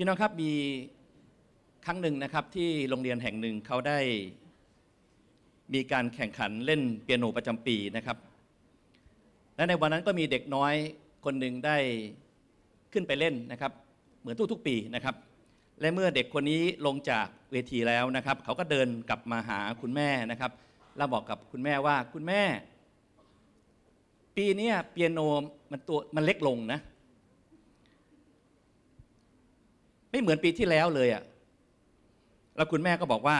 พี่น้องครับมีครั้งหนึ่งนะครับที่โรงเรียนแห่งหนึ่งเขาได้ มีการแข่งขันเล่นเปียโนประจำปีนะครับ และในวันนั้นก็มีเด็กน้อยคนหนึ่งได้ขึ้นไปเล่นนะครับ เหมือนทุก ๆปีนะครับ และเมื่อเด็กคนนี้ลงจากเวทีแล้วนะครับ เขาก็เดินกลับมาหาคุณแม่นะครับ แล้วบอกกับคุณแม่ว่าคุณแม่ ปีนี้เปียโนมันตัวมันเล็กลงนะไม่เหมือนปีที่แล้วเลยอะ่ะ แล้วคุณแม่ก็บอกว่า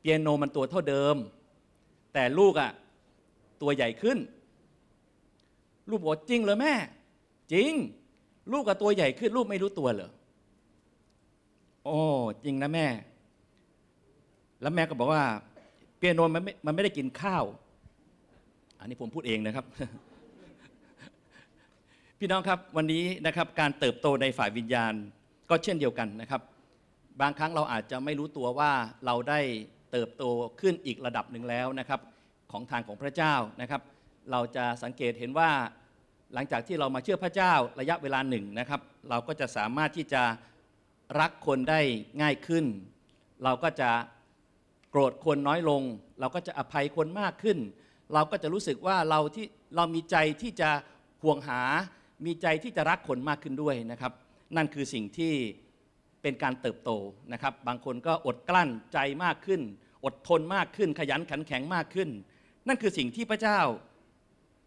เปียโนมันตัวเท่าเดิม แต่ลูกอะ่ะตัวใหญ่ขึ้นลูกบอกจริงเหรอแม่ จริง ลูกกับตัวใหญ่ขึ้นลูกไม่รู้ตัวเหรอโอ้จริงนะแม่ แล้วแม่ก็บอกว่า เปียโนมันไม่มันไม่ได้กินข้าว อันนี้ผมพูดเองนะครับพี่น้องครับวันนี้นะครับการเติบโตในฝ่ายวิญญาณก็เช่นเดียวกันนะครับ บางครั้งเราอาจจะไม่รู้ตัวว่าเราได้เติบโตขึ้นอีกระดับหนึ่งแล้วนะครับของทางของพระเจ้านะครับเราจะสังเกตเห็นว่าหลังจากที่เรามาเชื่อพระเจ้าระยะเวลาหนึ่งนะครับ เราก็จะสามารถที่จะรักคนได้ง่ายขึ้น เราก็จะโกรธคนน้อยลง เราก็จะอภัยคนมากขึ้น เราก็จะรู้สึกว่าเราที่เรามีใจที่จะห่วงหามีใจที่จะรักคนมากขึ้นด้วยนะครับ นั่นคือสิ่งที่เป็นการเติบโตนะครับ บางคนก็อดกลั้นใจมากขึ้น อดทนมากขึ้น ขยันขันแข็งมากขึ้น นั่นคือสิ่งที่พระเจ้า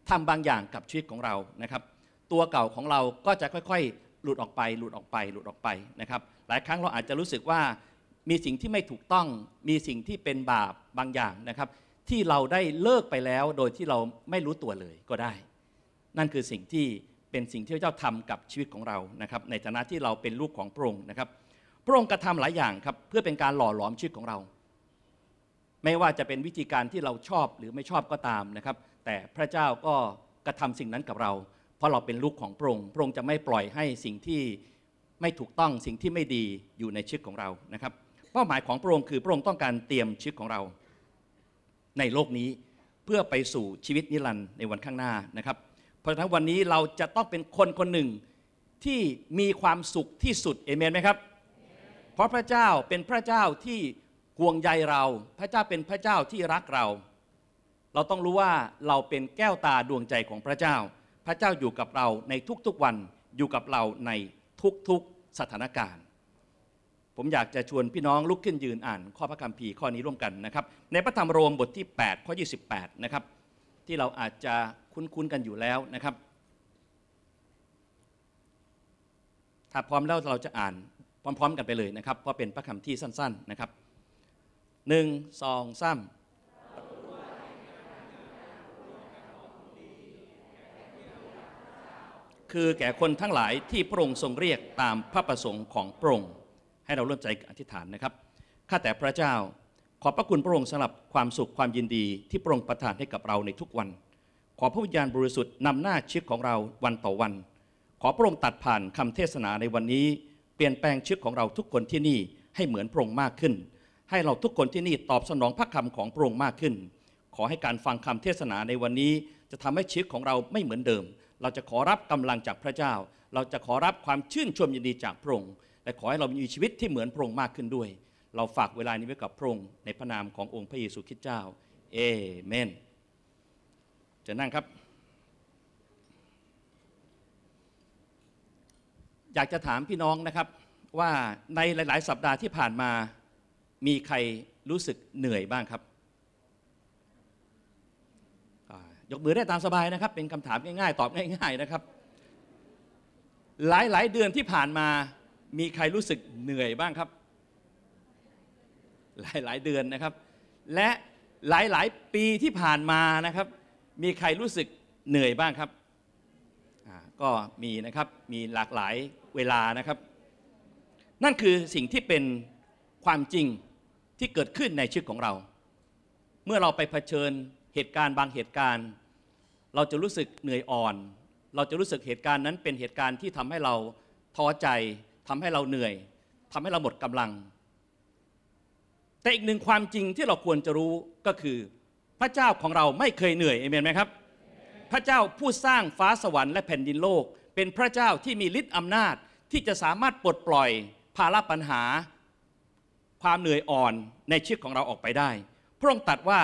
ทำบางอย่างกับชีวิตของเรานะครับ ตัวเก่าของเราก็จะค่อยๆ หลุดออกไป หลุดออกไป หลุดออกไปนะครับ หลายครั้งเราอาจจะรู้สึกว่ามีสิ่งที่ไม่ถูกต้อง มีสิ่งที่เป็นบาปบางอย่างนะครับ ที่เราได้เลิกไปแล้ว โดยที่เราไม่รู้ตัวเลยก็ได้ นั่นคือสิ่งที่เป็นสิ่งที่พระเจ้าทำกับชีวิตของเรานะครับ ในฐานะที่เราเป็นลูกของพระองค์นะครับพระองค์กระทำหลายอย่างครับเพื่อเป็นการหล่อหลอมชีวิตของเรา ไม่ว่าจะเป็นวิธีการที่เราชอบหรือไม่ชอบก็ตามนะครับ แต่พระเจ้าก็กระทำสิ่งนั้นกับเรา เพราะเราเป็นลูกของพระองค์พระองค์จะไม่ปล่อยให้สิ่งที่ไม่ถูกต้องสิ่งที่ไม่ดีอยู่ในชีวิตของเรานะครับเป้าหมายของพระองค์คือพระองค์ต้องการเตรียมชีวิตของเรา ในโลกนี้เพื่อไปสู่ชีวิตนิรันดร์ในวันข้างหน้านะครับราะฉะนั้นวันนี้เราจะต้องเป็นคนคนหนึ่งที่มีความสุขที่สุดเอเมนไหมครับ เพราะพระเจ้าเป็นพระเจ้าที่ห่วงใยเรา พระเจ้าเป็นพระเจ้าที่รักเรา เราต้องรู้ว่าเราเป็นแก้วตาดวงใจของพระเจ้า พระเจ้าอยู่กับเราในทุกๆวันอยู่กับเราในทุกๆสถานการณ์ ผมอยากจะชวนพี่น้องลุกขึ้นยืนอ่าน ข้อพระคัมภีร์ข้อนี้ร่วมกันนะครับในพระธรรมโรมบทที่8ข้อ28นะครับที่เราอาจจะคุ้นๆกันอยู่แล้วนะครับ ถ้าพร้อมแล้วเราจะอ่านพร้อมๆกันไปเลยนะครับเพราะเป็นพระคำที่สั้นๆนะครับหนึ่งสองสามคือแก่คนทั้งหลายที่พระองค์ทรงเรียกตามพระประสงค์ของพระองค์ให้เราร่วมใจอธิษฐานนะครับ ข้าแต่พระเจ้าขอพระคุณพระองค์สำหรับความสุขความยินดีที่พระองค์ประทานให้กับเราในทุกวัน ขอพระวิญญาณบริสุทธิ์นำหน้าชีวิตของเราวันต่อวัน ขอพระองค์ตัดผ่านคำเทศนาในวันนี้เปลี่ยนแปลงชีวิตของเราทุกคนที่นี่ให้เหมือนพระองค์มากขึ้น ให้เราทุกคนที่นี่ตอบสนองพระคำของพระองค์มากขึ้น ขอให้การฟังคำเทศนาในวันนี้ จะทำให้ชีวิตของเราไม่เหมือนเดิม เราจะขอรับกำลังจากพระเจ้า เราจะขอรับความชื่นชมยินดีจากพระองค์และขอให้เรามีชีวิตที่เหมือนพระองค์มากขึ้นด้วยเราฝากเวลานี้ไว้กับพระองค์ในพระนามขององค์พระเยซูคริสต์เจ้า เอเมน จะนั่งครับ อยากจะถามพี่น้องนะครับว่าในหลายๆ สัปดาห์ที่ผ่านมา มีใครรู้สึกเหนื่อยบ้างครับ ยกมือได้ตามสบายนะครับ เป็นคำถามง่ายๆตอบง่ายๆนะครับ หลายๆ เดือนที่ผ่านมามีใครรู้สึกเหนื่อยบ้างครับหลายหลายเดือนนะครับและหลายหลายปีที่ผ่านมานะครับ มีใครรู้สึกเหนื่อยบ้างครับ ก็มีนะครับมีหลากหลายเวลานะครับนั่นคือสิ่งที่เป็นความจริงที่เกิดขึ้นในชีวิตของเรา เมื่อเราไปเผชิญเหตุการณ์บางเหตุการณ์ เราจะรู้สึกเหนื่อยอ่อน เราจะรู้สึกเหตุการณ์นั้นเป็นเหตุการณ์ที่ทำให้เราท้อใจ ทำให้เราเหนื่อย ทำให้เราหมดกำลังแต่อีกหนึ่งความจริงที่เราควรจะรู้ก็คือ พระเจ้าของเราไม่เคยเหนื่อยเอเมนไหมครับ พระเจ้าผู้สร้างฟ้าสวรรค์และแผ่นดินโลก เป็นพระเจ้าที่มีฤทธิ์อำนาจที่จะสามารถปลดปล่อยภาระปัญหา ความเหนื่อยอ่อนในชีวิตของเราออกไปได้ พระองค์ตรัสว่า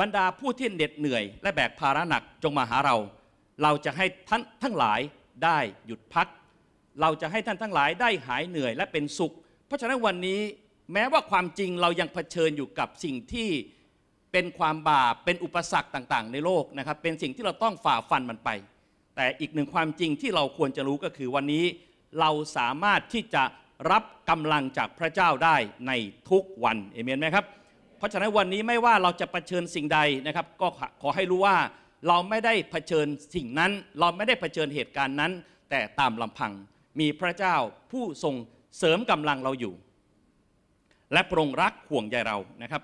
บรรดาผู้ที่เหน็ดเหนื่อย และแบกภาระหนักจงมาหาเรา เราจะให้ท่านทั้งหลายได้หยุดพักเราจะให้ท่านทั้งหลายได้หายเหนื่อยและเป็นสุข เพราะฉะนั้นวันนี้แม้ว่าความจริงเรายังเผชิญอยู่กับสิ่งที่เป็นความบาปเป็นอุปสรรคต่าง ๆ ในโลกนะครับเป็นสิ่งที่เราต้องฝ่าฟันมันไป แต่อีกหนึ่งความจริงที่เราควรจะรู้ก็คือวันนี้เราสามารถที่จะรับกำลังจากพระเจ้าได้ในทุกวันเอเมนไหมครับเพราะฉะนั้นวันนี้ไม่ว่าเราจะะเผชิญสิ่งใดนะครับก็ขอให้รู้ว่าเราไม่ได้เผชิญสิ่งนั้นเราไม่ได้เผชิญเหตุการณ์นั้น แต่ตามลำพังมีพระเจ้าผู้ทรงเสริมกำลังเราอยู่และปรงรักห่วงใยเรานะครับ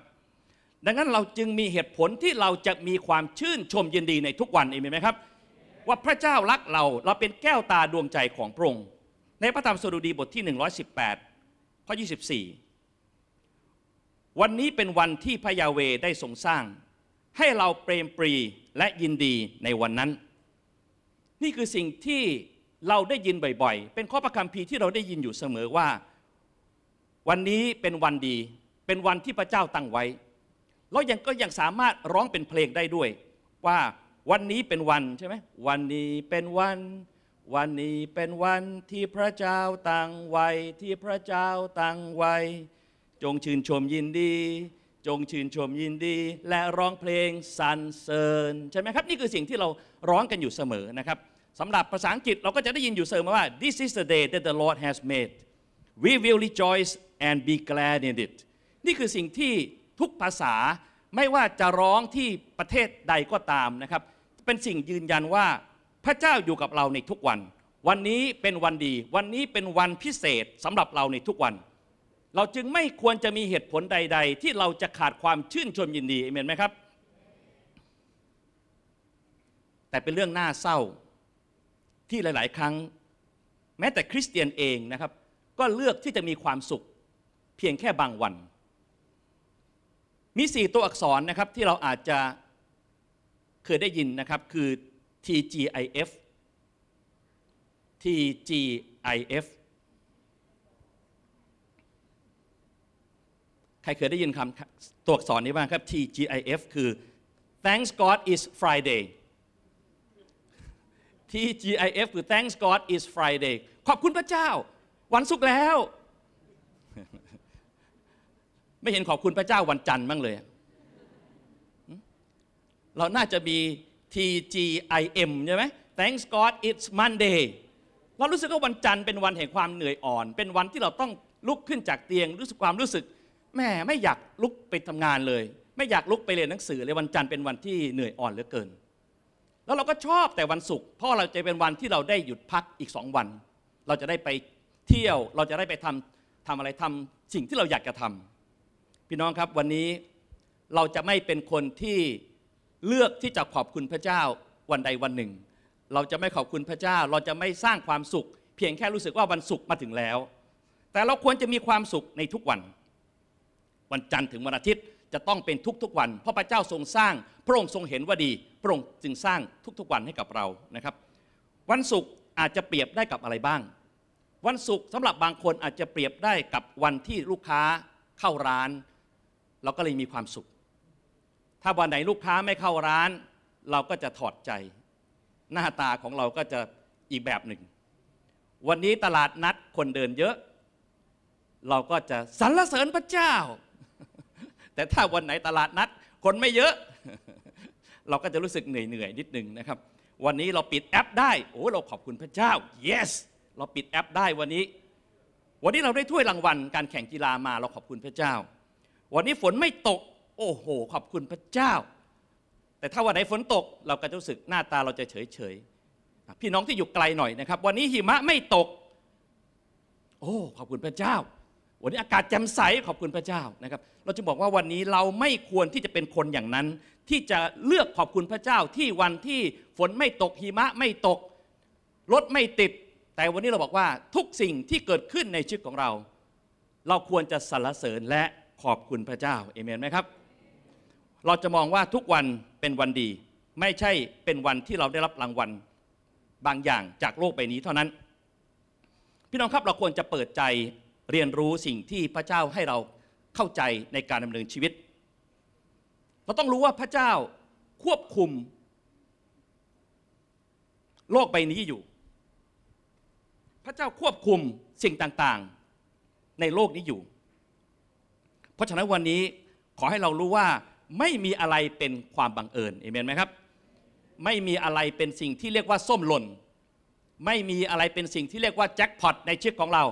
ดังนั้นเราจึงมีเหตุผลที่เราจะมีความชื่นชมยินดีในทุกวันเองไหมครับ ว่าพระเจ้ารักเราเราเป็นแก้วตาดวงใจของพระองค์ในพระธรรมสดุดีบทที่ 118ข้อ24 วันนี้เป็นวันที่ พระยาเวได้ทรงสร้าง ให้เราเปรมปรีและยินดีในวันนั้น นี่คือสิ่งที่เราได้ยินบ่อยๆเป็นข้อประคำพีที่เราได้ยินอยู่เสมอว่าวันนี้เป็นวันดี เป็นวันที่พระเจ้าตั้งไว้ แล้วยังก็ยังสามารถร้องเป็นเพลงได้ด้วย ว่าวันนี้เป็นวันใช่ไหมวันนี้เป็นวัน วันนี้เป็นวันที่พระเจ้าตั้งไว้ที่พระเจ้าตั้งไว้ จงชื่นชมยินดี จงชื่นชมยินดี และร้องเพลงสรรเสริญใช่ไหมครับนี่คือสิ่งที่เราร้องกันอยู่เสมอนะครับสำหรับภาษาอังกฤษเราก็จะได้ยินอยู่เสมอว่า this is the day that the Lord has made we will rejoice and be glad in it นี่คือสิ่งที่ทุกภาษาไม่ว่าจะร้องที่ประเทศใดก็ตามนะครับ เป็นสิ่งยืนยันว่าพระเจ้าอยู่กับเราในทุกวัน วันนี้เป็นวันดี วันนี้เป็นวันพิเศษสำหรับเราในทุกวัน เราจึงไม่ควรจะมีเหตุผลใด ๆ ที่เราจะขาดความชื่นชมยินดีเอเมนไหมครับ แต่เป็นเรื่องน่าเศร้าที่หลายๆ ครั้ง แม้แต่คริสเตียนเองนะครับ ก็เลือกที่จะมีความสุขเพียงแค่บางวัน มีสี่ตัวอักษรนะครับที่เราอาจจะเคยได้ยินนะครับคือ TGIF TGIF ใครเคยได้ยินคำตัวอักษรนี้บ้างครับ TGIF คือ Thanks God is Friday TGIF คือ Thanks God is Friday ขอบคุณพระเจ้า วันศุกร์แล้วไม่เห็นขอบคุณพระเจ้าวันจันทร์บ้างเลย เราน่าจะมี TGIM ใช่ไหม Thanks God it's Monday เรารู้สึกว่าวันจันทร์เป็นวันแห่งความเหนื่อยอ่อน เป็นวันที่เราต้องลุกขึ้นจากเตียง รู้สึกความรู้สึก แม่ไม่อยากลุกไปทำงานเลย ไม่อยากลุกไปเรียนหนังสือเลยวันจันทร์เป็นวันที่เหนื่อยอ่อนเหลือเกิน แล้วเราก็ชอบแต่วันศุกร์ เพราะเราจะเป็นวันที่เราได้หยุดพักอีกสองวัน เราจะได้ไปเที่ยว เราจะได้ไปทำทำอะไรทำสิ่งที่เราอยากจะทำพี่น้องครับ วันนี้เราจะไม่เป็นคนที่เลือกที่จะขอบคุณพระเจ้าวันใดวันหนึ่ง เราจะไม่ขอบคุณพระเจ้า เราจะไม่สร้างความสุข เพียงแค่รู้สึกว่าวันศุกร์มาถึงแล้ว แต่เราควรจะมีความสุขในทุกวัน วันจันทร์ถึงวันอาทิตย์จะต้องเป็นทุก ๆ วัน เพราะพระเจ้าทรงสร้าง พระองค์ทรงเห็นว่าดีพระองค์จึงสร้างทุกๆวันให้กับเรานะครับ วันศุกร์อาจจะเปรียบได้กับอะไรบ้าง วันศุกร์สำหรับบางคนอาจจะเปรียบได้กับวันที่ลูกค้าเข้าร้านเราก็เลยมีความสุข ถ้าวันไหนลูกค้าไม่เข้าร้านเราก็จะถอดใจ หน้าตาของเราก็จะอีกแบบหนึ่ง วันนี้ตลาดนัดคนเดินเยอะ เราก็จะสรรเสริญพระเจ้า แต่ถ้าวันไหนตลาดนัดคนไม่เยอะ เราก็จะรู้สึกเหนื่อยเหนิดนึงนะครับ วันนี้เราปิดแอปได้ โอ้เราขอบคุณพระเจ้า yes เราปิดแอปได้วันนี้ วันนี้เราได้ถ้วยรางวัลการแข่งกีฬามาเราขอบคุณพระเจ้าวันนี้ฝนไม่ตก โอ้โห ขอบคุณพระเจ้า แต่ถ้าวันไหนฝนตกเราก็จะรู้สึกหน้าตาเราจะเฉยเฉย พี่น้องที่อยู่ไกลหน่อยนะครับวันนี้หิมะไม่ตก โอ้ ขอบคุณพระเจ้า วันนี้อากาศแจ่มใสขอบคุณพระเจ้านะครับ เราจะบอกว่าวันนี้เราไม่ควรที่จะเป็นคนอย่างนั้น ที่จะเลือกขอบคุณพระเจ้า ที่วันที่ฝนไม่ตกหิมะไม่ตกรถไม่ติด แต่วันนี้เราบอกว่าทุกสิ่งที่เกิดขึ้นในชีวิตของเรา เราควรจะสรรเสริญและขอบคุณพระเจ้า เอเมนไหมครับ เราจะมองว่าทุกวันเป็นวันดี ไม่ใช่เป็นวันที่เราได้รับรางวัลบางอย่างจากโลกใบนี้เท่านั้น พี่น้องครับเราควรจะเปิดใจเรียนรู้สิ่งที่พระเจ้าให้เราเข้าใจในการดำเนินชีวิต เราต้องรู้ว่าพระเจ้าควบคุมโลกใบนี้อยู่ พระเจ้าควบคุมสิ่งต่างๆ ในโลกนี้อยู่ราะฉะนั้นวันนี้ขอให้เรารู้ว่าไม่มีอะไรเป็นความบังเอิญเอเมนไหมครับ ไม่มีอะไรเป็นสิ่งที่เรียกว่าส้มหล่นไม่มีอะไรเป็นสิ่งที่เรียกว่าแจ็คพอตในชีวิตของเรา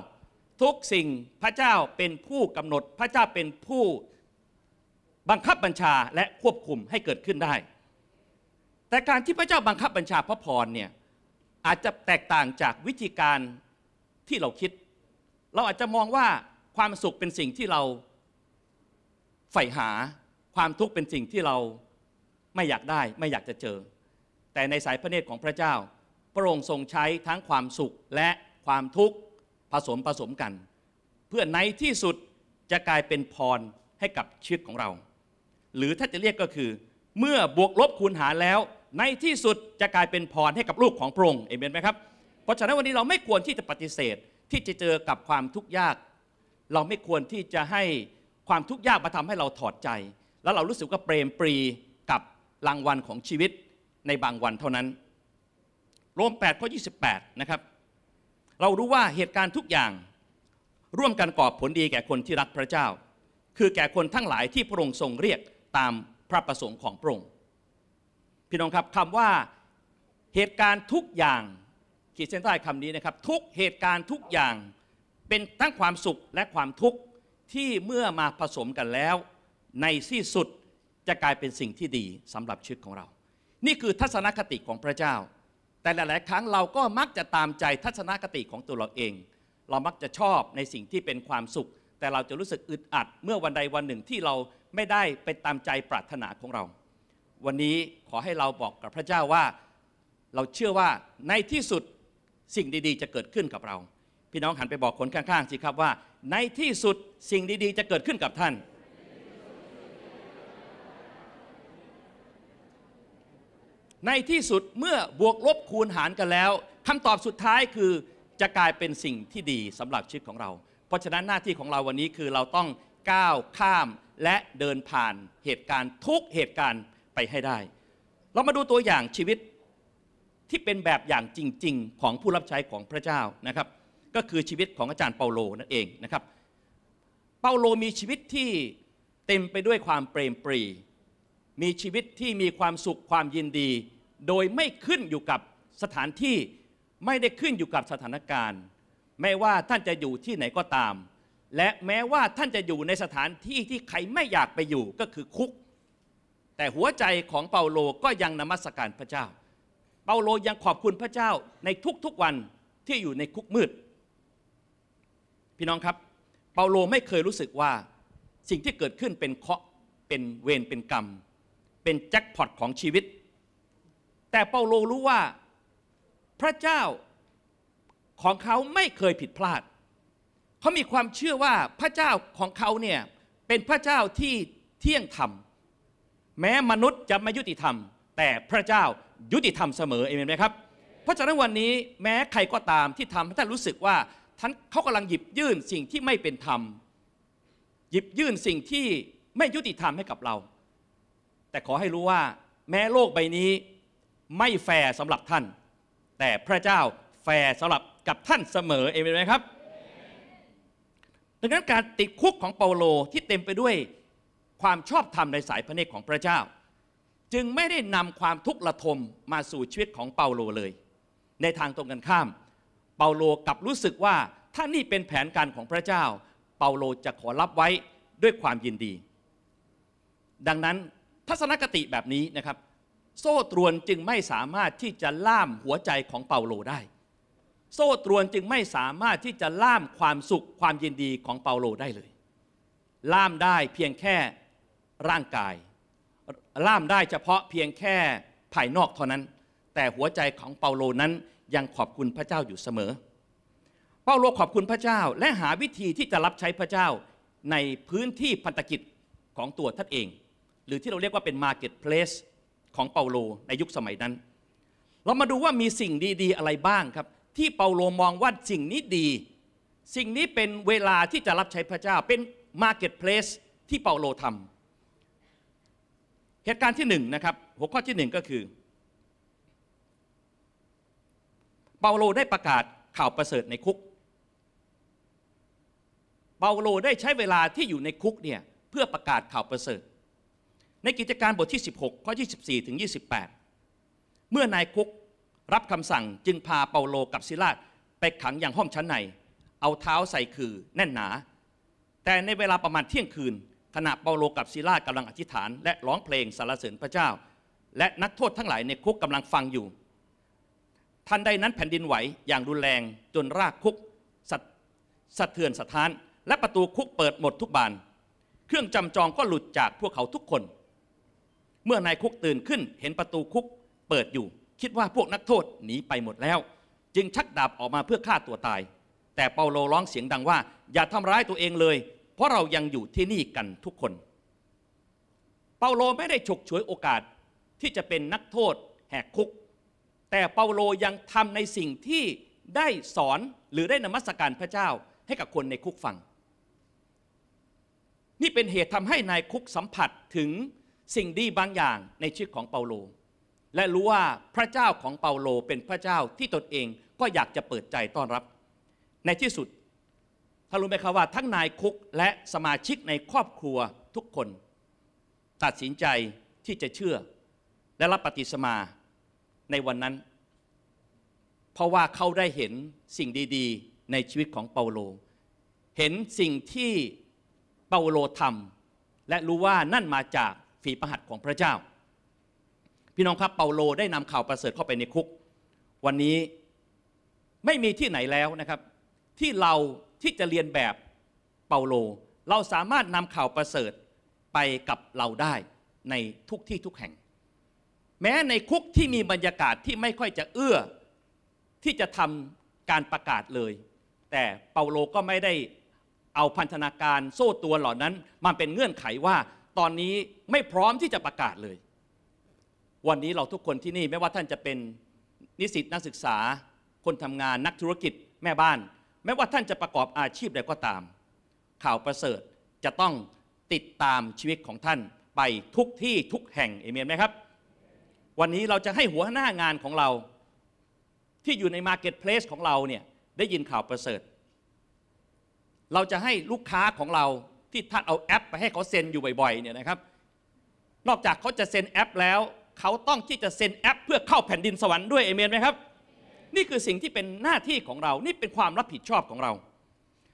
ทุกสิ่งพระเจ้าเป็นผู้กำหนด พระเจ้าเป็นผู้บังคับบัญชาและควบคุมให้เกิดขึ้นได้ แต่การที่พระเจ้าบังคับบัญชาพระพรเนี่ยอาจจะแตกต่างจากวิธีการที่เราคิด เราอาจจะมองว่าความสุขเป็นสิ่งที่เราใฝ่หาความทุกข์เป็นสิ่งที่เราไม่อยากได้ ไม่อยากจะเจอ แต่ในสายพระเนตรของพระเจ้าพระองค์ทรงใช้ทั้งความสุขและความทุกข์ผสมผสมกัน เพื่อในที่สุดจะกลายเป็นพรให้กับชีวิตของเรา หรือถ้าจะเรียกก็คือ เมื่อบวกลบคูณหารแล้ว ในที่สุดจะกลายเป็นพรให้กับลูกของพระองค์เอเมนไหมครับเพราะฉะนั้นวันนี้เราไม่ควรที่จะปฏิเสธที่จะเจอกับความทุกข์ยาก เราไม่ควรที่จะให้ความทุกข์ยากมาทำให้เราถอดใจ แล้วเรารู้สึกว่าเปรมปรีกับรางวัลของชีวิตในบางวันเท่านั้น โรม8ข้อ28นะครับเรารู้ว่าเหตุการณ์ทุกอย่าง ร่วมกันกอบผลดีแก่คนที่รักพระเจ้า คือแก่คนทั้งหลายที่พระองค์ทรงเรียกตามพระประสงค์ของพระองค์พี่น้องครับคำว่าเหตุการณ์ทุกอย่างขีดเส้นใต้คำนี้นะครับทุกเหตุการณ์ทุกอย่างเป็นทั้งความสุขและความทุกข์ที่เมื่อมาผสมกันแล้ว ในที่สุดจะกลายเป็นสิ่งที่ดีสำหรับชีวิตของเรา นี่คือทัศนคติของพระเจ้า แต่หลาย ๆ ครั้งเราก็มักจะตามใจทัศนคติของตัวเราเอง เรามักจะชอบในสิ่งที่เป็นความสุข แต่เราจะรู้สึกอึดอัดเมื่อวันใดวันหนึ่งที่เราไม่ได้ไปตามใจปรารถนาของเรา วันนี้ขอให้เราบอกกับพระเจ้าว่าเราเชื่อว่าในที่สุดสิ่งดี ๆ จะเกิดขึ้นกับเราพี่น้องหันไปบอกคนข้างๆสิครับว่าในที่สุดสิ่งดีๆ จะเกิดขึ้นกับท่าน ในที่สุดเมื่อบวกลบคูณหารกันแล้วคำตอบสุดท้ายคือจะกลายเป็นสิ่งที่ดีสำหรับชีวิตของเรา เพราะฉะนั้นหน้าที่ของเราวันนี้คือเราต้องก้าวข้ามและเดินผ่านเหตุการณ์ทุกเหตุการณ์ไปให้ได้ เรามาดูตัวอย่างชีวิตที่เป็นแบบอย่างจริง ๆ ของผู้รับใช้ของพระเจ้านะครับก็คือชีวิตของอาจารย์เปาโลนั่นเองนะครับ เปาโลมีชีวิตที่เต็มไปด้วยความเปรมปรีมีชีวิตที่มีความสุขความยินดี โดยไม่ขึ้นอยู่กับสถานที่ไม่ได้ขึ้นอยู่กับสถานการณ์ ไม่ว่าท่านจะอยู่ที่ไหนก็ตาม และแม้ว่าท่านจะอยู่ในสถานที่ที่ใครไม่อยากไปอยู่ก็คือคุก แต่หัวใจของเปาโลก็ยังนมัสการพระเจ้า เปาโลยังขอบคุณพระเจ้าในทุกๆวันที่อยู่ในคุกมืดพี่น้องครับเปาโลไม่เคยรู้สึกว่าสิ่งที่เกิดขึ้นเป็นเคาะเป็นเวรเป็นกรรม เป็นแจ็คพอตของชีวิต แต่เปาโลรู้ว่า พระเจ้าของเขาไม่เคยผิดพลาด เขามีความเชื่อว่าพระเจ้าของเขาเนี่ยเป็นพระเจ้าที่เที่ยงธรรม แม้มนุษย์จะไม่ยุติธรรม แต่พระเจ้ายุติธรรมเสมอเอเมนไหมครับเพราะฉะนั้นวันนี้แม้ใครก็ตามที่ทำให้ท่านรู้สึกว่าท่านเขากำลังหยิบยื่นสิ่งที่ไม่เป็นธรรม หยิบยื่นสิ่งที่ไม่ยุติธรรมให้กับเรา แต่ขอให้รู้ว่า แม้โลกใบนี้ไม่แฟร์สำหรับท่าน แต่พระเจ้าแฟร์สำหรับกับท่านเสมอเองไหมครับดังนั้นการติดคุกของเปาโลที่เต็มไปด้วยความชอบธรรมในสายพระเนตรของพระเจ้า จึงไม่ได้นำความทุกข์ระทมมาสู่ชีวิตของเปาโลเลย ในทางตรงกันข้ามเปาโลกับรู้สึกว่าถ้านี่เป็นแผนการของพระเจ้า เปาโลจะขอรับไว้ด้วยความยินดี ดังนั้นทัศนคติแบบนี้นะครับ โซ่ตรวนจึงไม่สามารถที่จะล่ามหัวใจของเปาโลได้ โซ่ตรวนจึงไม่สามารถที่จะล่ามความสุขความยินดีของเปาโลได้เลย ล่ามได้เพียงแค่ร่างกาย ล่ามได้เฉพาะเพียงแค่ภายนอกเท่านั้น แต่หัวใจของเปาโลนั้นยังขอบคุณพระเจ้าอยู่เสมอ เปาโลขอบคุณพระเจ้าและหาวิธีที่จะรับใช้พระเจ้าในพื้นที่พันธกิจของตัวท่านเอง หรือที่เราเรียกว่าเป็นมาร์เก็ตเพลสของเปาโลในยุคสมัยนั้น เรามาดูว่ามีสิ่งดี ๆ อะไรบ้างครับ ที่เปาโลมองว่าสิ่งนี้ดี สิ่งนี้เป็นเวลาที่จะรับใช้พระเจ้าเป็นมาร์เก็ตเพลสที่เปาโลทำเหตุการณ์ที่หนึ่งนะครับหัวข้อที่หนึ่งก็คือเปาโลได้ประกาศข่าวประเสริฐในคุก เปาโลได้ใช้เวลาที่อยู่ในคุกเนี่ยเพื่อประกาศข่าวประเสริฐ ในกิจการบทที่ 16 ข้อ24ถึง 28 เมื่อนายคุกรับคำสั่งจึงพาเปาโลกับซิลาสไปขังอย่างห้องชั้นใน เอาเท้าใส่คือแน่นหนา แต่ในเวลาประมาณเที่ยงคืนขณะเปาโลกับซิลาสกำลังอธิษฐาน และร้องเพลงสรรเสริญพระเจ้า และนักโทษทั้งหลายในคุกกำลังฟังอยู่ทันใดนั้นแผ่นดินไหวอย่างรุนแรงจนรากคุกสสะเทือนสะท้าน และประตูคุกเปิดหมดทุกบาน เครื่องจำจองก็หลุดจากพวกเขาทุกคน เมื่อนายคุกตื่นขึ้นเห็นประตูคุก เปิดอยู่ คิดว่าพวกนักโทษหนีไปหมดแล้ว จึงชักดาบออกมาเพื่อฆ่าตัวตาย แต่เปาโลร้องเสียงดังว่า อย่าทำร้ายตัวเองเลย เพราะเรายังอยู่ที่นี่กันทุกคน เปาโลไม่ได้ฉกฉวยโอกาสที่จะเป็นนักโทษ แหกคุกแต่เปาโลยังทำในสิ่งที่ได้สอนหรือได้นมัสการพระเจ้าให้กับคนในคุกฟัง นี่เป็นเหตุทำให้นายคุกสัมผัสถึงสิ่งดีบางอย่างในชีวิตของเปาโล และรู้ว่าพระเจ้าของเปาโลเป็นพระเจ้าที่ตนเองก็อยากจะเปิดใจต้อนรับ ในที่สุดท่านรู้ไหมครับว่าทั้งนายคุกและสมาชิกในครอบครัวทุกคน ตัดสินใจที่จะเชื่อและรับปฏิสมาในวันนั้น เพราะว่าเขาได้เห็นสิ่งดี ๆ ในชีวิตของเปาโล เห็นสิ่งที่เปาโลทำและรู้ว่านั่นมาจากฝีประหัตของพระเจ้า พี่น้องครับเปาโลได้นำข่าวประเสริฐเข้าไปในคุก วันนี้ไม่มีที่ไหนแล้วนะครับที่เราที่จะเรียนแบบเปาโลเราสามารถนำข่าวประเสริฐไปกับเราได้ในทุกที่ทุกแห่งแม้ในคุกที่มีบรรยากาศที่ไม่ค่อยจะเอื้อ ที่จะทำการประกาศเลย แต่เปาโลก็ไม่ได้เอาพันธนาการโซ่ตัวเหล่านั้นมาเป็นเงื่อนไขว่า ตอนนี้ไม่พร้อมที่จะประกาศเลย วันนี้เราทุกคนที่นี่ไม่ว่าท่านจะเป็นนิสิตนักศึกษา คนทำงานนักธุรกิจแม่บ้าน ไม่ว่าท่านจะประกอบอาชีพใดก็ตาม ข่าวประเสริฐจะต้องติดตามชีวิตของท่านไปทุกที่ทุกแห่ง เอเมนไหมครับวันนี้เราจะให้หัวหน้างานของเราที่อยู่ในมาร์เก็ตเพลสของเราเนี่ยได้ยินข่าวประเสริฐ เราจะให้ลูกค้าของเราที่ท่านเอาแอป ไปให้เขาเซ็นอยู่บ่อยๆเนี่ยนะครับ นอกจากเขาจะเซ็นแอปแล้วเขาต้องที่จะเซ็นแอปเพื่อเข้าแผ่นดินสวรรค์ด้วยเอเมนไหมครับ นี่คือสิ่งที่เป็นหน้าที่ของเรา นี่เป็นความรับผิดชอบของเรา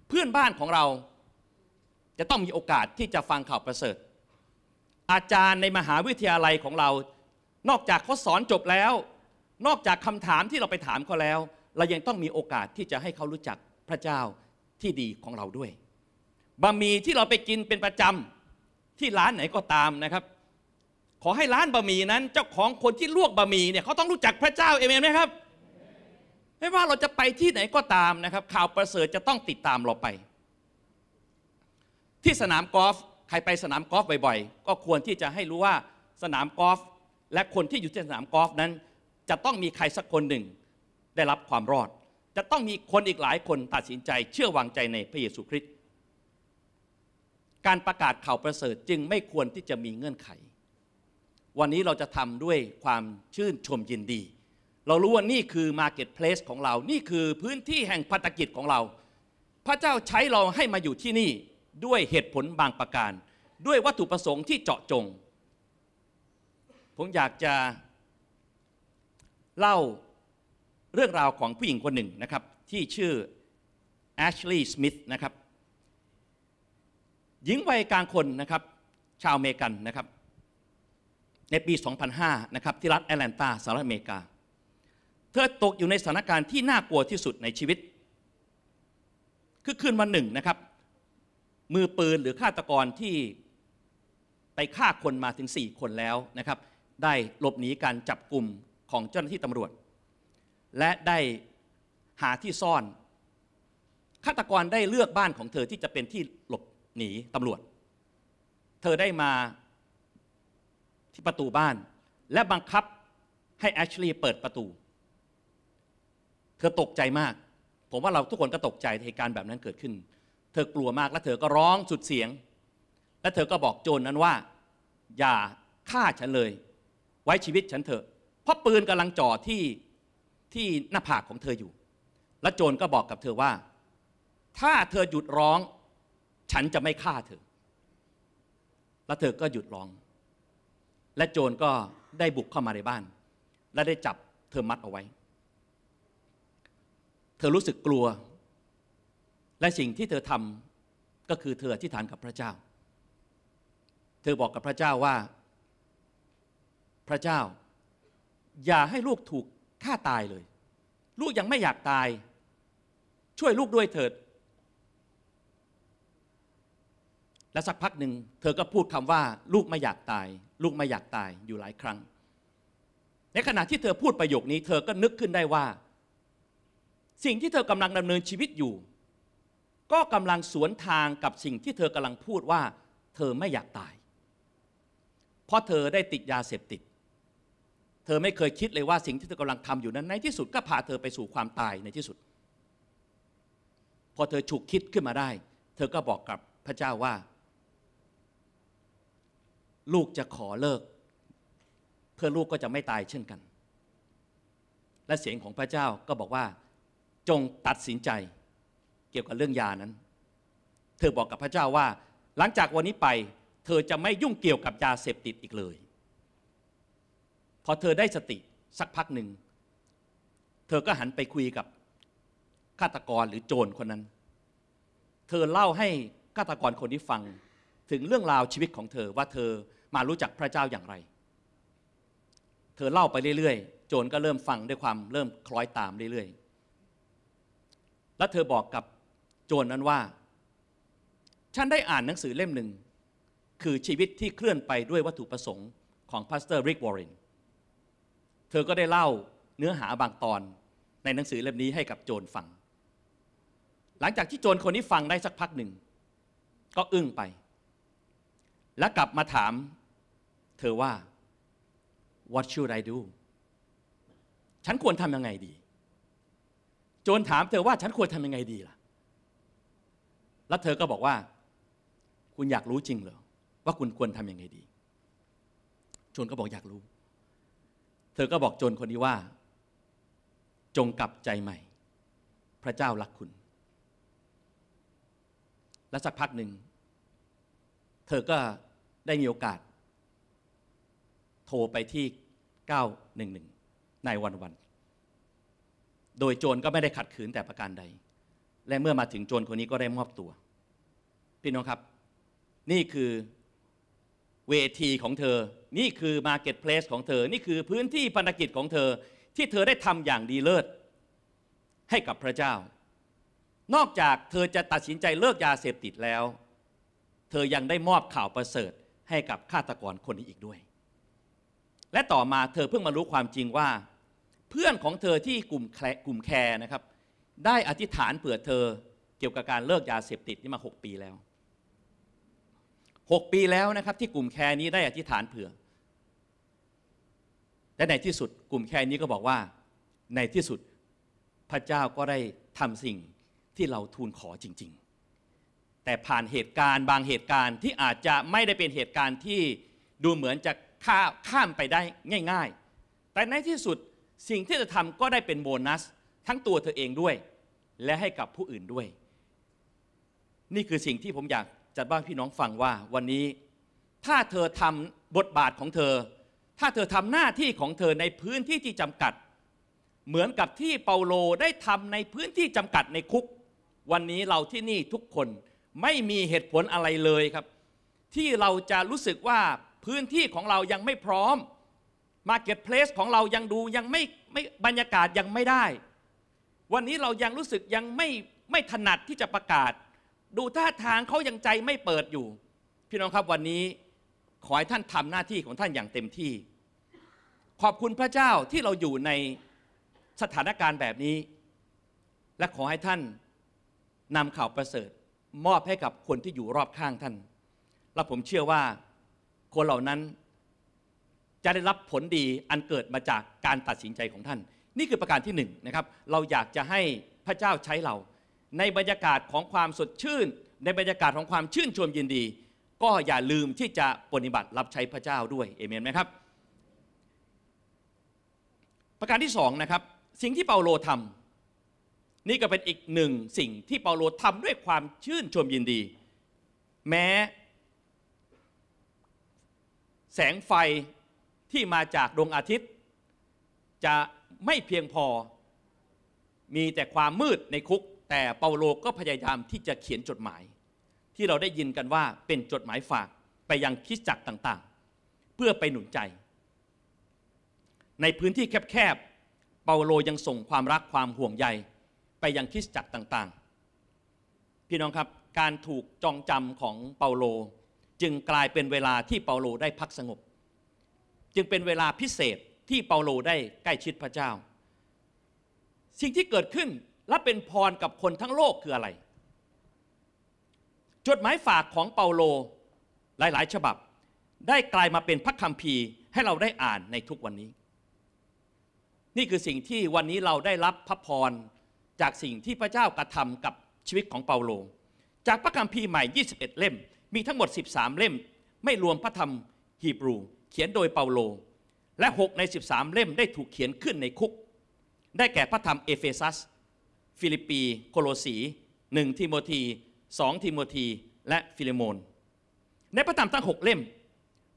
เพื่อนบ้านของเรา จะต้องมีโอกาสที่จะฟังข่าวประเสริฐ อาจารย์ในมหาวิทยาลัยของเรานอกจากเขาสอนจบแล้ว นอกจากคำถามที่เราไปถามเขาแล้ว เรายังต้องมีโอกาสที่จะให้เขารู้จักพระเจ้าที่ดีของเราด้วยบะหมี่ที่เราไปกินเป็นประจำที่ร้านไหนก็ตามนะครับ ขอให้ร้านบะหมี่นั้น เจ้าของคนที่ลวกบะหมี่เนี่ยเขาต้องรู้จักพระเจ้า เอเมนไหมครับ ไม่ว่าเราจะไปที่ไหนก็ตามนะครับ ข่าวประเสริฐจะต้องติดตามเราไป ที่สนามกอล์ฟใครไปสนามกอล์ฟบ่อยๆก็ควรที่จะให้รู้ว่าสนามกอล์ฟและคนที่อยู่ที่สนามกอล์ฟนั้น จะต้องมีใครสักคนหนึ่งได้รับความรอด จะต้องมีคนอีกหลายคนตัดสินใจเชื่อวางใจในพระเยซูคริสต์การประกาศข่าวประเสริฐจึงไม่ควรที่จะมีเงื่อนไข วันนี้เราจะทำด้วยความชื่นชมยินดี เรารู้ว่านี่คือมาร์เก็ตเพลสของเรานี่คือพื้นที่แห่งพันธกิจของเรา พระเจ้าใช้เราให้มาอยู่ที่นี่ด้วยเหตุผลบางประการ ด้วยวัตถุประสงค์ที่เจาะจงผมอยากจะเล่าเรื่องราวของผู้หญิงคนหนึ่งนะครับ ที่ชื่อแอชลีย์สมิธนะครับหญิงวัยกลางคนนะครับชาวอเมริกันนะครับ ในปี 2005 นะครับ ที่รัฐแอตแลนตาสหรัฐอเมริกา เธอตกอยู่ในสถานการณ์ที่น่ากลัวที่สุดในชีวิต คือคืนวันหนึ่งนะครับ มือปืนหรือฆาตกรที่ไปฆ่าคนมาถึง 4 คนแล้วนะครับได้ หลบหนีการจับกลุ่มของเจ้าหน้าที่ตำรวจ และได้หาที่ซ่อน ฆาตกรได้เลือกบ้านของเธอที่จะเป็นที่หลบหนีตำรวจ เธอได้มาที่ประตูบ้าน และบังคับให้แอชลีย์เปิดประตู เธอตกใจมาก ผมว่าเราทุกคนก็ตกใจเหตุการณ์แบบนั้นเกิดขึ้น เธอกลัวมากและเธอก็ร้องสุดเสียง และเธอก็บอกโจรนนั้นว่า อย่าฆ่าฉันเลยไว้ชีวิตฉันเถอะเพราะปืนกำลังจ่อที่ที่หน้าผากของเธออยู่ และโจรก็บอกกับเธอว่า ถ้าเธอหยุดร้อง ฉันจะไม่ฆ่าเธอ และเธอก็หยุดร้อง และโจรก็ได้บุกเข้ามาในบ้าน และได้จับเธอมัดเอาไว้ เธอรู้สึกกลัว และสิ่งที่เธอทำก็คือเธออธิษฐานกับพระเจ้า เธอบอกกับพระเจ้าว่าพระเจ้าอย่าให้ลูกถูกฆ่าตายเลย ลูกยังไม่อยากตาย ช่วยลูกด้วยเถิดและสักพักหนึ่งเธอก็พูดคำว่า ลูกไม่อยากตาย ลูกไม่อยากตายอยู่หลายครั้งในขณะที่เธอพูดประโยคนี้เธอก็นึกขึ้นได้ว่า สิ่งที่เธอกำลังดำเนินชีวิตอยู่ ก็กำลังสวนทางกับสิ่งที่เธอกำลังพูดว่า เธอไม่อยากตาย เพราะเธอได้ติดยาเสพติดเธอไม่เคยคิดเลยว่าสิ่งที่เธอกำลังทำอยู่นั้นในที่สุดก็พาเธอไปสู่ความตายในที่สุด พอเธอฉุกคิดขึ้นมาได้ เธอก็บอกกับพระเจ้าว่า ลูกจะขอเลิก เพื่อลูกก็จะไม่ตายเช่นกัน และเสียงของพระเจ้าก็บอกว่าจงตัดสินใจเกี่ยวกับเรื่องยานั้น เธอบอกกับพระเจ้าว่าหลังจากวันนี้ไป เธอจะไม่ยุ่งเกี่ยวกับยาเสพติดอีกเลยพอเธอได้สติสักพักหนึ่ง เธอก็หันไปคุยกับฆาตกรหรือโจรคนนั้น เธอเล่าให้ฆาตกรคนนี้ฟังถึงเรื่องราวชีวิตของเธอว่าเธอมารู้จักพระเจ้าอย่างไร เธอเล่าไปเรื่อยๆ โจรก็เริ่มฟังด้วยความเริ่มคล้อยตามเรื่อยๆ และเธอบอกกับโจรนั้นว่า ฉันได้อ่านหนังสือเล่มหนึ่ง คือชีวิตที่เคลื่อนไปด้วยวัตถุประสงค์ของพาสเตอร์ริกวอร์เรนเธอก็ได้เล่าเนื้อหาบางตอนในหนังสือเล่มนี้ให้กับโจรฟัง หลังจากที่โจรคนนี้ฟังได้สักพักหนึ่งก็อึ้งไป และกลับมาถามเธอว่า what should I do ฉันควรทำยังไงดี โจรถามเธอว่าฉันควรทำยังไงดีล่ะ แล้วเธอก็บอกว่า คุณอยากรู้จริงเหรอ ว่าคุณควรทำยังไงดี โจรก็บอกอยากรู้เธอก็บอกโจรคนนี้ว่า จงกลับใจใหม่ พระเจ้ารักคุณ และสักพักหนึ่งเธอก็ได้มีโอกาส โทรไปที่ 911 ในวันวัน โดยโจรก็ไม่ได้ขัดขืนแต่ประการใด และเมื่อมาถึงโจรคนนี้ก็ได้มอบตัว พี่น้องครับ นี่คือเวทีของเธอ นี่คือมาร์เก็ตเพลสของเธอ นี่คือพื้นที่พันธกิจของเธอที่เธอได้ทำอย่างดีเลิศ ให้กับพระเจ้า นอกจากเธอจะตัดสินใจเลิกยาเสพติดแล้ว เธอยังได้มอบข่าวประเสริฐให้กับฆาตกรคนนี้อีกด้วย และต่อมาเธอเพิ่งมารู้ความจริงว่า เพื่อนของเธอที่กลุ่มแคร์กลุ่มแคร์นะครับได้อธิษฐานเผื่อเธอเกี่ยวกับการเลิกยาเสพติดนี่มา 6 ปีแล้ว6 ปีแล้วนะครับที่กลุ่มแคร์นี้ได้อธิษฐานเผื่อและในที่สุดกลุ่มแคร์นี้ก็บอกว่าในที่สุดพระเจ้าก็ได้ทำสิ่งที่เราทูลขอจริง ๆ แต่ผ่านเหตุการณ์บางเหตุการณ์ที่อาจจะไม่ได้เป็นเหตุการณ์ที่ดูเหมือนจะข้าข้ามไปได้ง่าย ๆ แต่ในที่สุดสิ่งที่จะทำก็ได้เป็นโบนัส ทั้งตัวเธอเองด้วยและให้กับผู้อื่นด้วย นี่คือสิ่งที่ผมอยากจัดบ้านพี่น้องฟังว่าวันนี้ถ้าเธอทำบทบาทของเธอ ถ้าเธอทำหน้าที่ของเธอในพื้นที่ที่จำกัด เหมือนกับที่เปาโล ได้ทำในพื้นที่จำกัดในคุก วันนี้เราที่นี่ทุกคนไม่มีเหตุผลอะไรเลยครับ ที่เราจะรู้สึกว่าพื้นที่ของเรายังไม่พร้อมมาเก็ตเพลสของเรายังดูยังไม่ไม่บรรยากาศยังไม่ได้ วันนี้เรายังรู้สึกยังไม่ไม่ถนัดที่จะประกาศดูท่าทางเขายังใจไม่เปิดอยู่ พี่น้องครับวันนี้ ขอให้ท่านทำหน้าที่ของท่านอย่างเต็มที่ ขอบคุณพระเจ้าที่เราอยู่ในสถานการณ์แบบนี้ และขอให้ท่านนำข่าวประเสริฐ มอบให้กับคนที่อยู่รอบข้างท่าน และผมเชื่อว่าคนเหล่านั้นจะได้รับผลดีอันเกิดมาจากการตัดสินใจของท่าน นี่คือประการที่หนึ่งนะครับ เราอยากจะให้พระเจ้าใช้เราในบรรยากาศของความสดชื่นในบรรยากาศของความชื่นชมยินดี ก็อย่าลืมที่จะปฏิบัติรับใช้พระเจ้าด้วยเอเมนไหมครับ ประการที่สองนะครับสิ่งที่เปาโลทำนี่ก็เป็นอีกหนึ่งสิ่งที่เปาโลทำด้วยความชื่นชมยินดีแม้แสงไฟที่มาจากดวงอาทิตย์ จะไม่เพียงพอมีแต่ความมืดในคุกแต่เปาโลก็พยายามที่จะเขียนจดหมาย ที่เราได้ยินกันว่าเป็นจดหมายฝากไปยังคริสตจักรต่าง ๆ เพื่อไปหนุนใจ ในพื้นที่แคบๆเปาโลยังส่งความรักความห่วงใยไปยังคริสตจักรต่างๆ พี่น้องครับการถูกจองจำของเปาโลจึงกลายเป็นเวลาที่เปาโลได้พักสงบ จึงเป็นเวลาพิเศษที่เปาโลได้ใกล้ชิดพระเจ้า สิ่งที่เกิดขึ้นและเป็นพรกับคนทั้งโลกคืออะไร จดหมายฝากของเปาโลหลายๆ ฉบับได้กลายมาเป็นพระคัมภีร์ให้เราได้อ่านในทุกวันนี้ นี่คือสิ่งที่วันนี้เราได้รับพระพร จากสิ่งที่พระเจ้ากระทำกับชีวิตของเปาโล จากพระคัมภีร์ใหม่ 21เล่ม มีทั้งหมด 13เล่มไม่รวมพระธรรมฮีบรูเขียนโดยเปาโล และ6ใน13เล่มได้ถูกเขียนขึ้นในคุกได้แก่พระธรรมเอเฟซัสฟิลิปปี โคโลสีหนึ่งทิโมธีสองทิโมธีและฟิเลโมน ในพระธรรมทั้งหกเล่ม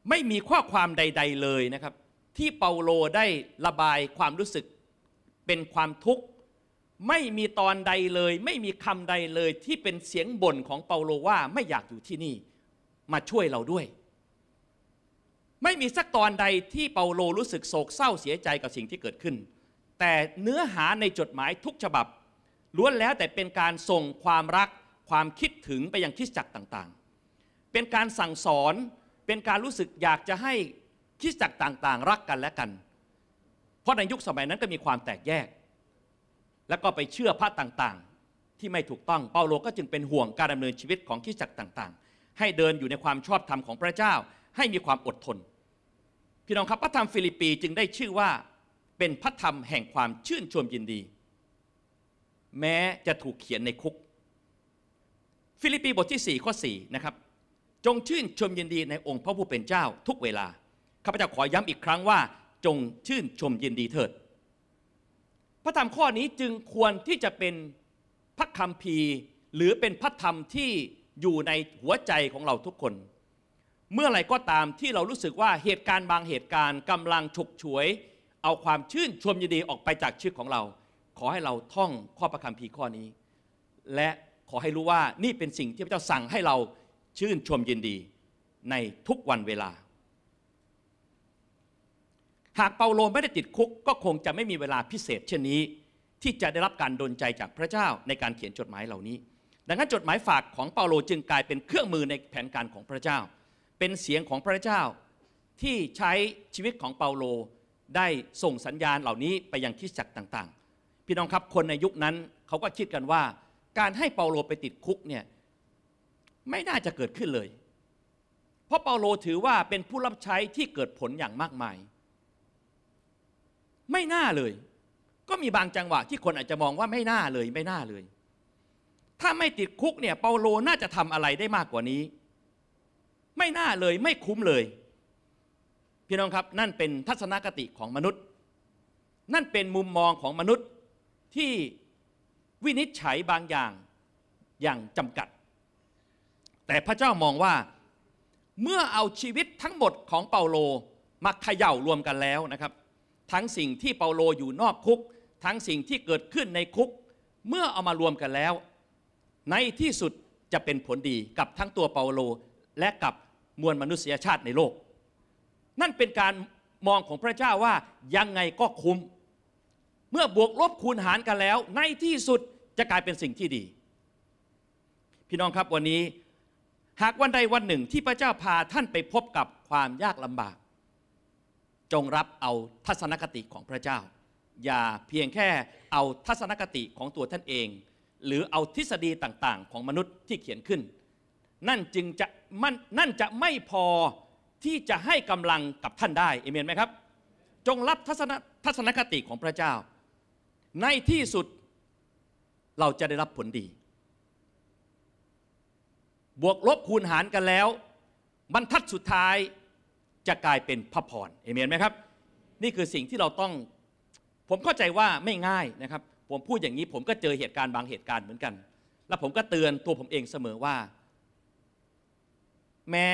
ไม่มีข้อความใด ๆเลยนะครับที่เปาโลได้ระบายความรู้สึกเป็นความทุกข์ ไม่มีตอนใดเลย ไม่มีคำใดเลยที่เป็นเสียงบ่นของเปาโลว่า ไม่อยากอยู่ที่นี่มาช่วยเราด้วย ไม่มีสักตอนใดที่เปาโลรู้สึกโศกเศร้าเสียใจกับสิ่งที่เกิดขึ้น แต่เนื้อหาในจดหมายทุกฉบับล้วนแล้วแต่เป็นการส่งความรักความคิดถึงไปยังคริสตจักรต่างๆ เป็นการสั่งสอนเป็นการรู้สึกอยากจะให้คริสตจักรต่างๆ รักกันและกัน เพราะในยุคสมัยนั้นก็มีความแตกแยก แล้วก็ไปเชื่อพระต่างๆ ที่ไม่ถูกต้องเปาโลก็จึงเป็นห่วงการดำเนินชีวิตของคริสตจักรต่างๆ ให้เดินอยู่ในความชอบธรรมของพระเจ้า ให้มีความอดทนพี่น้องครับพระธรรมฟิลิปปีจึงได้ชื่อว่าเป็นพระธรรมแห่งความชื่นชมยินดีแม้จะถูกเขียนในคุก ฟิลิปปีบทที่ 4 ข้อ 4 นะครับ จงชื่นชมยินดีในองค์พระผู้เป็นเจ้าทุกเวลาข้าพเจ้าขอย้ำอีกครั้งว่า จงชื่นชมยินดีเถิด พระธรรมข้อนี้จึงควรที่จะเป็นพระคำพีหรือเป็นพระธรรมที่อยู่ในหัวใจของเราทุกคน เมื่อไรก็ตามที่เรารู้สึกว่าเหตุการณ์บางเหตุการณ์กำลังฉกฉวย เอาความชื่นชมยินดีออกไปจากชีวิตของเราขอให้เราท่องข้อประคำพีข้อนี้ และขอให้รู้ว่านี่เป็นสิ่งที่พระเจ้าสั่งให้เราชื่นชมยินดีในทุกวันเวลา หากเปาโลไม่ได้ติดคุก ก็คงจะไม่มีเวลาพิเศษเช่นนี้ที่จะได้รับการดลใจจากพระเจ้าในการเขียนจดหมายเหล่านี้ ดังนั้นจดหมายฝากของเปาโลจึงกลายเป็นเครื่องมือในแผนการของพระเจ้า เป็นเสียงของพระเจ้าที่ใช้ชีวิตของเปาโลได้ส่งสัญญาณเหล่านี้ไปยังคิดจักต่างพี่น้องครับคนในยุคนั้นเขาก็คิดกันว่า การให้เปาโลไปติดคุกเนี่ยไม่น่าจะเกิดขึ้นเลย เพราะเปาโลถือว่าเป็นผู้รับใช้ที่เกิดผลอย่างมากมาย ไม่น่าเลย ก็มีบางจังหวะที่คนอาจจะมองว่าไม่น่าเลยไม่น่าเลย ถ้าไม่ติดคุกเนี่ยเปาโลน่าจะทำอะไรได้มากกว่านี้ ไม่น่าเลยไม่คุ้มเลย พี่น้องครับนั่นเป็นทัศนคติของมนุษย์ นั่นเป็นมุมมองของมนุษย์ที่วินิจฉัยบางอย่างอย่างจำกัด แต่พระเจ้ามองว่าเมื่อเอาชีวิตทั้งหมดของเปาโลมาเขย่ารวมกันแล้วนะครับ ทั้งสิ่งที่เปาโลอยู่นอกคุก ทั้งสิ่งที่เกิดขึ้นในคุกเมื่อเอามารวมกันแล้ว ในที่สุดจะเป็นผลดีกับทั้งตัวเปาโลและกับมวลมนุษยชาติในโลก นั่นเป็นการมองของพระเจ้าว่ายังไงก็คุ้มเมื่อบวกลบคูณหารกันแล้วในที่สุดจะกลายเป็นสิ่งที่ดี พี่น้องครับวันนี้ หากวันใดวันหนึ่งที่พระเจ้าพาท่านไปพบกับความยากลำบาก จงรับเอาทัศนคติของพระเจ้า อย่าเพียงแค่เอาทัศนคติของตัวท่านเอง หรือเอาทฤษฎีต่างๆ ของมนุษย์ที่เขียนขึ้น นั่นจึงจะมันนั่นจะไม่พอที่จะให้กำลังกับท่านได้เอเมนไหมครับ จงรับทัศนทัศนคติของพระเจ้าในที่สุดเราจะได้รับผลดี บวกลบคูณหารกันแล้ว บรรทัดสุดท้ายจะกลายเป็นพระพรเอเมนไหมครับ นี่คือสิ่งที่เราต้อง ผมเข้าใจว่าไม่ง่ายนะครับ ผมพูดอย่างนี้ ผมก็เจอเหตุการณ์บางเหตุการณ์เหมือนกัน และผมก็เตือนตัวผมเองเสมอว่า แม้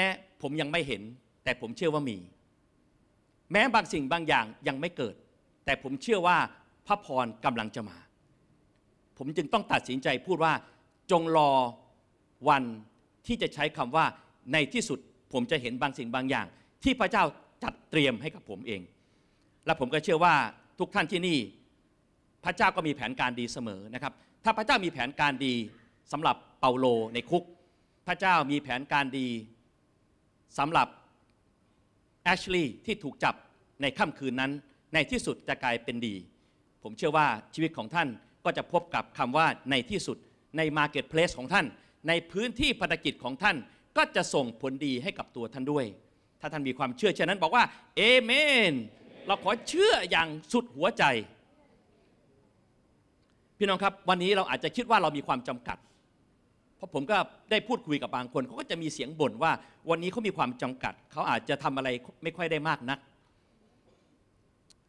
ผมยังไม่เห็นแต่ผมเชื่อว่ามี แม้บางสิ่งบางอย่างยังไม่เกิดแต่ผมเชื่อว่าพระพรกำลังจะมา ผมจึงต้องตัดสินใจพูดว่าจงรอวันที่จะใช้คำว่าในที่สุดผมจะเห็นบางสิ่งบางอย่าง ที่พระเจ้าจัดเตรียมให้กับผมเอง และผมก็เชื่อว่าทุกท่านที่นี่ พระเจ้าก็มีแผนการดีเสมอนะครับ ถ้าพระเจ้ามีแผนการดีสำหรับเปาโลในคุก พระเจ้ามีแผนการดีสำหรับแอชลีย์ที่ถูกจับในค่ำคืนนั้น ในที่สุดจะกลายเป็นดีผมเชื่อว่าชีวิตของท่านก็จะพบกับคำว่าในที่สุดในมาร์เก็ตเพลสของท่าน ในพื้นที่ภารกิจของท่านก็จะส่งผลดีให้กับตัวท่านด้วย ถ้าท่านมีความเชื่อเช่นนั้นบอกว่าเอเมน เราขอเชื่ออย่างสุดหัวใจ พี่น้องครับวันนี้เราอาจจะคิดว่าเรามีความจำกัด เพราะผมก็ได้พูดคุยกับบางคนเขาก็จะมีเสียงบ่นว่า วันนี้เขามีความจำกัดเขาอาจจะทำอะไรไม่ค่อยได้มากนัก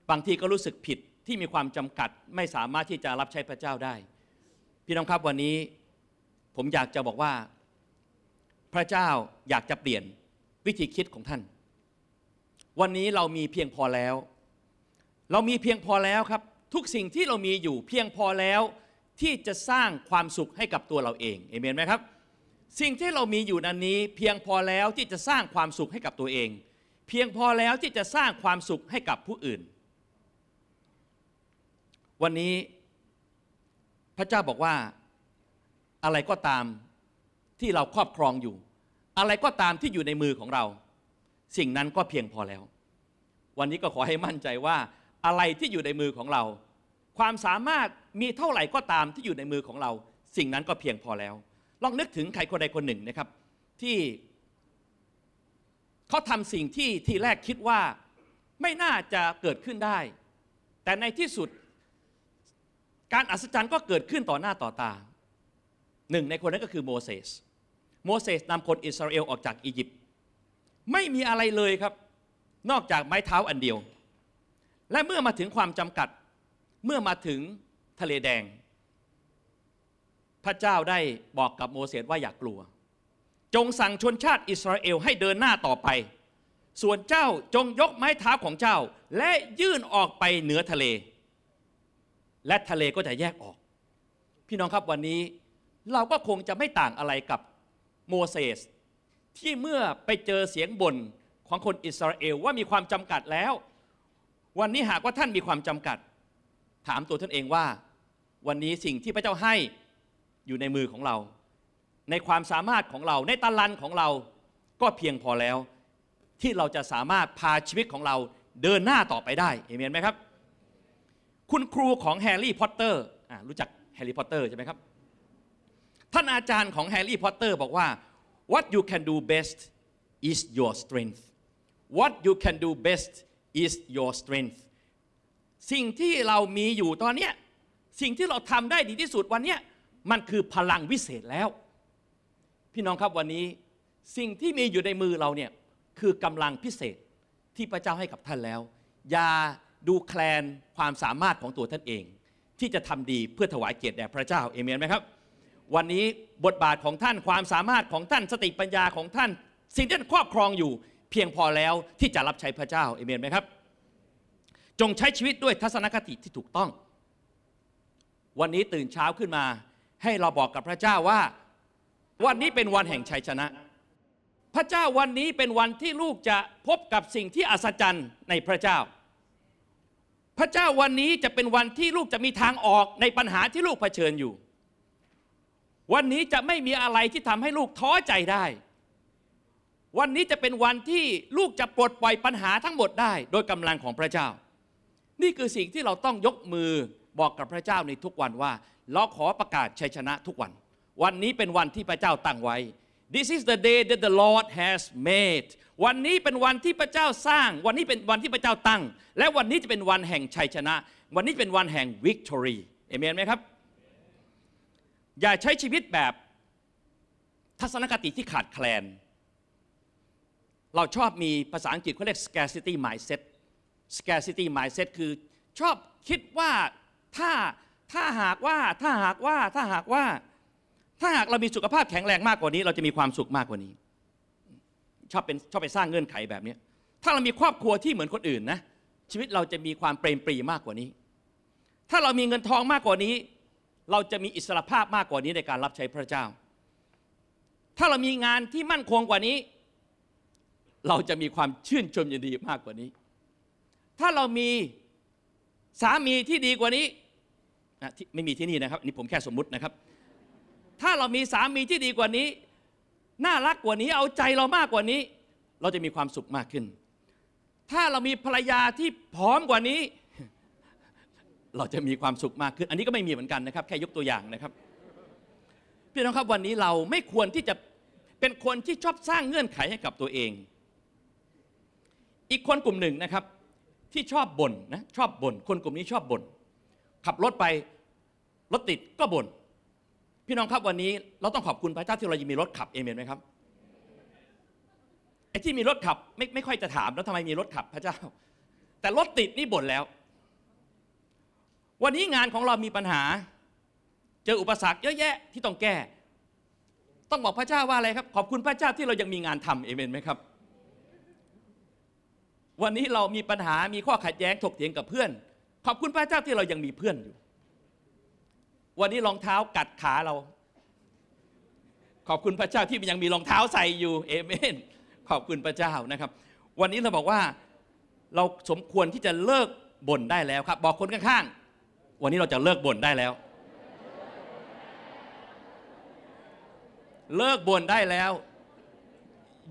บางทีก็รู้สึกผิดที่มีความจำกัดไม่สามารถที่จะรับใช้พระเจ้าได้พี่น้องครับวันนี้ผมอยากจะบอกว่า พระเจ้าอยากจะเปลี่ยนวิธีคิดของท่าน วันนี้เรามีเพียงพอแล้ว เรามีเพียงพอแล้วครับทุกสิ่งที่เรามีอยู่ เพียงพอแล้วที่จะสร้างความสุขให้กับตัวเราเองเอเมนไหมครับ สิ่งที่เรามีอยู่นั้นนี้เพียงพอแล้วที่จะสร้างความสุขให้กับตัวเอง เพียงพอแล้วที่จะสร้างความสุขให้กับผู้อื่นวันนี้พระเจ้าบอกว่าอะไรก็ตามที่เราครอบครองอยู่ อะไรก็ตามที่อยู่ในมือของเรา สิ่งนั้นก็เพียงพอแล้ว วันนี้ก็ขอให้มั่นใจว่า อะไรที่อยู่ในมือของเรา ความสามารถมีเท่าไหร่ก็ตามที่อยู่ในมือของเรา สิ่งนั้นก็เพียงพอแล้ว ลองนึกถึงใครคนใดคนหนึ่งนะครับที่เขาทำสิ่งที่ทีแรกคิดว่าไม่น่าจะเกิดขึ้นได้ แต่ในที่สุดการอัศจรรย์ก็เกิดขึ้นต่อหน้าต่อตาหนึ่ง ในคนนั้นก็คือโมเสสโมเสสนำคนอิสราเอลออกจากอียิปต์ไม่มีอะไรเลยครับ นอกจากไม้เท้าอันเดียว และเมื่อมาถึงความจำกัดเมื่อมาถึงทะเลแดง พระเจ้าได้บอกกับโมเสสว่าอย่ากกลัว จงสั่งชนชาติอิสราเอลให้เดินหน้าต่อไป ส่วนเจ้าจงยกไม้เท้าของเจ้า และยื่นออกไปเหนือทะเลและทะเลก็จะแยกออก พี่น้องครับวันนี้เราก็คงจะไม่ต่างอะไรกับโมเสสที่เมื่อไปเจอเสียงบ่นของคนอิสราเอลว่ามีความจำกัดแล้ว วันนี้หากว่าท่านมีความจำกัด ถามตัวท่านเองว่า วันนี้สิ่งที่พระเจ้าให้อยู่ในมือของเรา ในความสามารถของเราในตะลันของเราก็เพียงพอแล้ว ที่เราจะสามารถพาชีวิตของเราเดินหน้าต่อไปได้เอเมนไหมครับคุณครูของแฮร์รี่พอตเตอร์ รู้จักแฮร์รี่พอตเตอร์ใช่ไหมครับ ท่านอาจารย์ของแฮร์รี่พอตเตอร์บอกว่า what you can do best is your strength what you can do best is your strength สิ่งที่เรามีอยู่ตอนนี้ สิ่งที่เราทำได้ดีที่สุดวันนี้มันคือพลังวิเศษแล้ว พี่น้องครับวันนี้ สิ่งที่มีอยู่ในมือเราเนี่ยคือกำลังพิเศษที่พระเจ้าให้กับท่านแล้วอย่าดูแคลนความสามารถของตัวท่านเอง ที่จะทำดีเพื่อถวายเกียรติแด่พระเจ้า เอเมนไหมครับ วันนี้บทบาทของท่านความสามารถของท่านสติปัญญาของท่าน สิ่งที่ท่านครอบครองอยู่ เพียงพอแล้วที่จะรับใช้พระเจ้าเอเมนไหมครับ จงใช้ชีวิตด้วยทัศนคติที่ถูกต้อง วันนี้ตื่นเช้าขึ้นมาให้เราบอกกับพระเจ้าว่า วันนี้เป็นวันแห่งชัยชนะ พระเจ้าวันนี้เป็นวันที่ลูกจะพบกับสิ่งที่อัศจรรย์ในพระเจ้าพระเจ้าวันนี้จะเป็นวันที่ลูกจะมีทางออกในปัญหาที่ลูกเผชิญอยู่ วันนี้จะไม่มีอะไรที่ทำให้ลูกท้อใจได้ วันนี้จะเป็นวันที่ลูกจะปลดปล่อยปัญหาทั้งหมดได้ โดยกำลังของพระเจ้า นี่คือสิ่งที่เราต้องยกมือบอกกับพระเจ้าในทุกวันว่าเราขอประกาศชัยชนะทุกวัน วันนี้เป็นวันที่พระเจ้าตั้งไว้ This is the day that the Lord has made วันนี้เป็นวันที่พระเจ้าสร้าง วันนี้เป็นวันที่พระเจ้าตั้ง และวันนี้จะเป็นวันแห่งชัยชนะ วันนี้เป็นวันแห่งวิกตอรีเอเมนไหมครับ อย่าใช้ชีวิตแบบทัศนคติที่ขาดแคลน เราชอบมีภาษาอังกฤษเขาเรียก scarcity mindset scarcity mindset คือชอบคิดว่าถ้าถ้าหากว่าถ้าหากว่าถ้าหากว่า ถ้าหากเรามีสุขภาพแข็งแรงมากกว่านี้ เราจะมีความสุขมากกว่านี้ชอบเป็นชอบไปสร้างเงื่อนไขแบบนี้ ถ้าเรามีครอบครัวที่เหมือนคนอื่นนะชีวิตเราจะมีความเปรมปรีมากกว่านี้ ถ้าเรามีเงินทองมากกว่านี้ เราจะมีอิสรภาพมากกว่านี้ในการรับใช้พระเจ้า ถ้าเรามีงานที่มั่นคงกว่านี้ เราจะมีความชื่นชมยินดีมากกว่านี้ ถ้าเรามีสามีที่ดีกว่านี้ไม่มีที่นี่นะครับนี่ผมแค่สมมุตินะครับ ถ้าเรามีสามีที่ดีกว่านี้น่ารักกว่านี้เอาใจเรามากกว่านี้ เราจะมีความสุขมากขึ้น ถ้าเรามีภรรยาที่พร้อมกว่านี้ เราจะมีความสุขมากขึ้น อันนี้ก็ไม่มีเหมือนกันนะครับ แค่ยกตัวอย่างนะครับพี่น้องครับวันนี้เราไม่ควรที่จะเป็นคนที่ชอบสร้างเงื่อนไขให้กับตัวเอง อีกคนกลุ่มหนึ่งนะครับที่ชอบบ่นนะชอบบ่นคนกลุ่มนี้ชอบบ่นขับรถไปรถติดก็บ่นพี่น้องครับวันนี้เราต้องขอบคุณพระเจ้าที่เรายังมีรถขับเอเมนไหมครับไอ้ที่มีรถขับไม่ไม่ค่อยจะถาม แล้วทำไมมีรถขับพระเจ้า แต่รถติดนี่บ่นแล้ว วันนี้งานของเรามีปัญหาเจออุปสรรคเยอะแยะที่ต้องแก้ ต้องบอกพระเจ้าว่าอะไรครับขอบคุณพระเจ้าที่เรายังมีงานทำเอเมนไหมครับ วันนี้เรามีปัญหามีข้อขัดแย้งถกเถียงกับเพื่อน ขอบคุณพระเจ้าที่เรายังมีเพื่อนอยู่วันนี้รองเท้ากัดขาเรา ขอบคุณพระเจ้าที่ยังมีรองเท้าใส่อยู่เอเมนขอบคุณพระเจ้านะครับ วันนี้เราบอกว่า เราสมควรที่จะเลิกบ่นได้แล้วครับ บอกคนข้างๆ วันนี้เราจะเลิกบ่นได้แล้ว เลิกบ่นได้แล้ว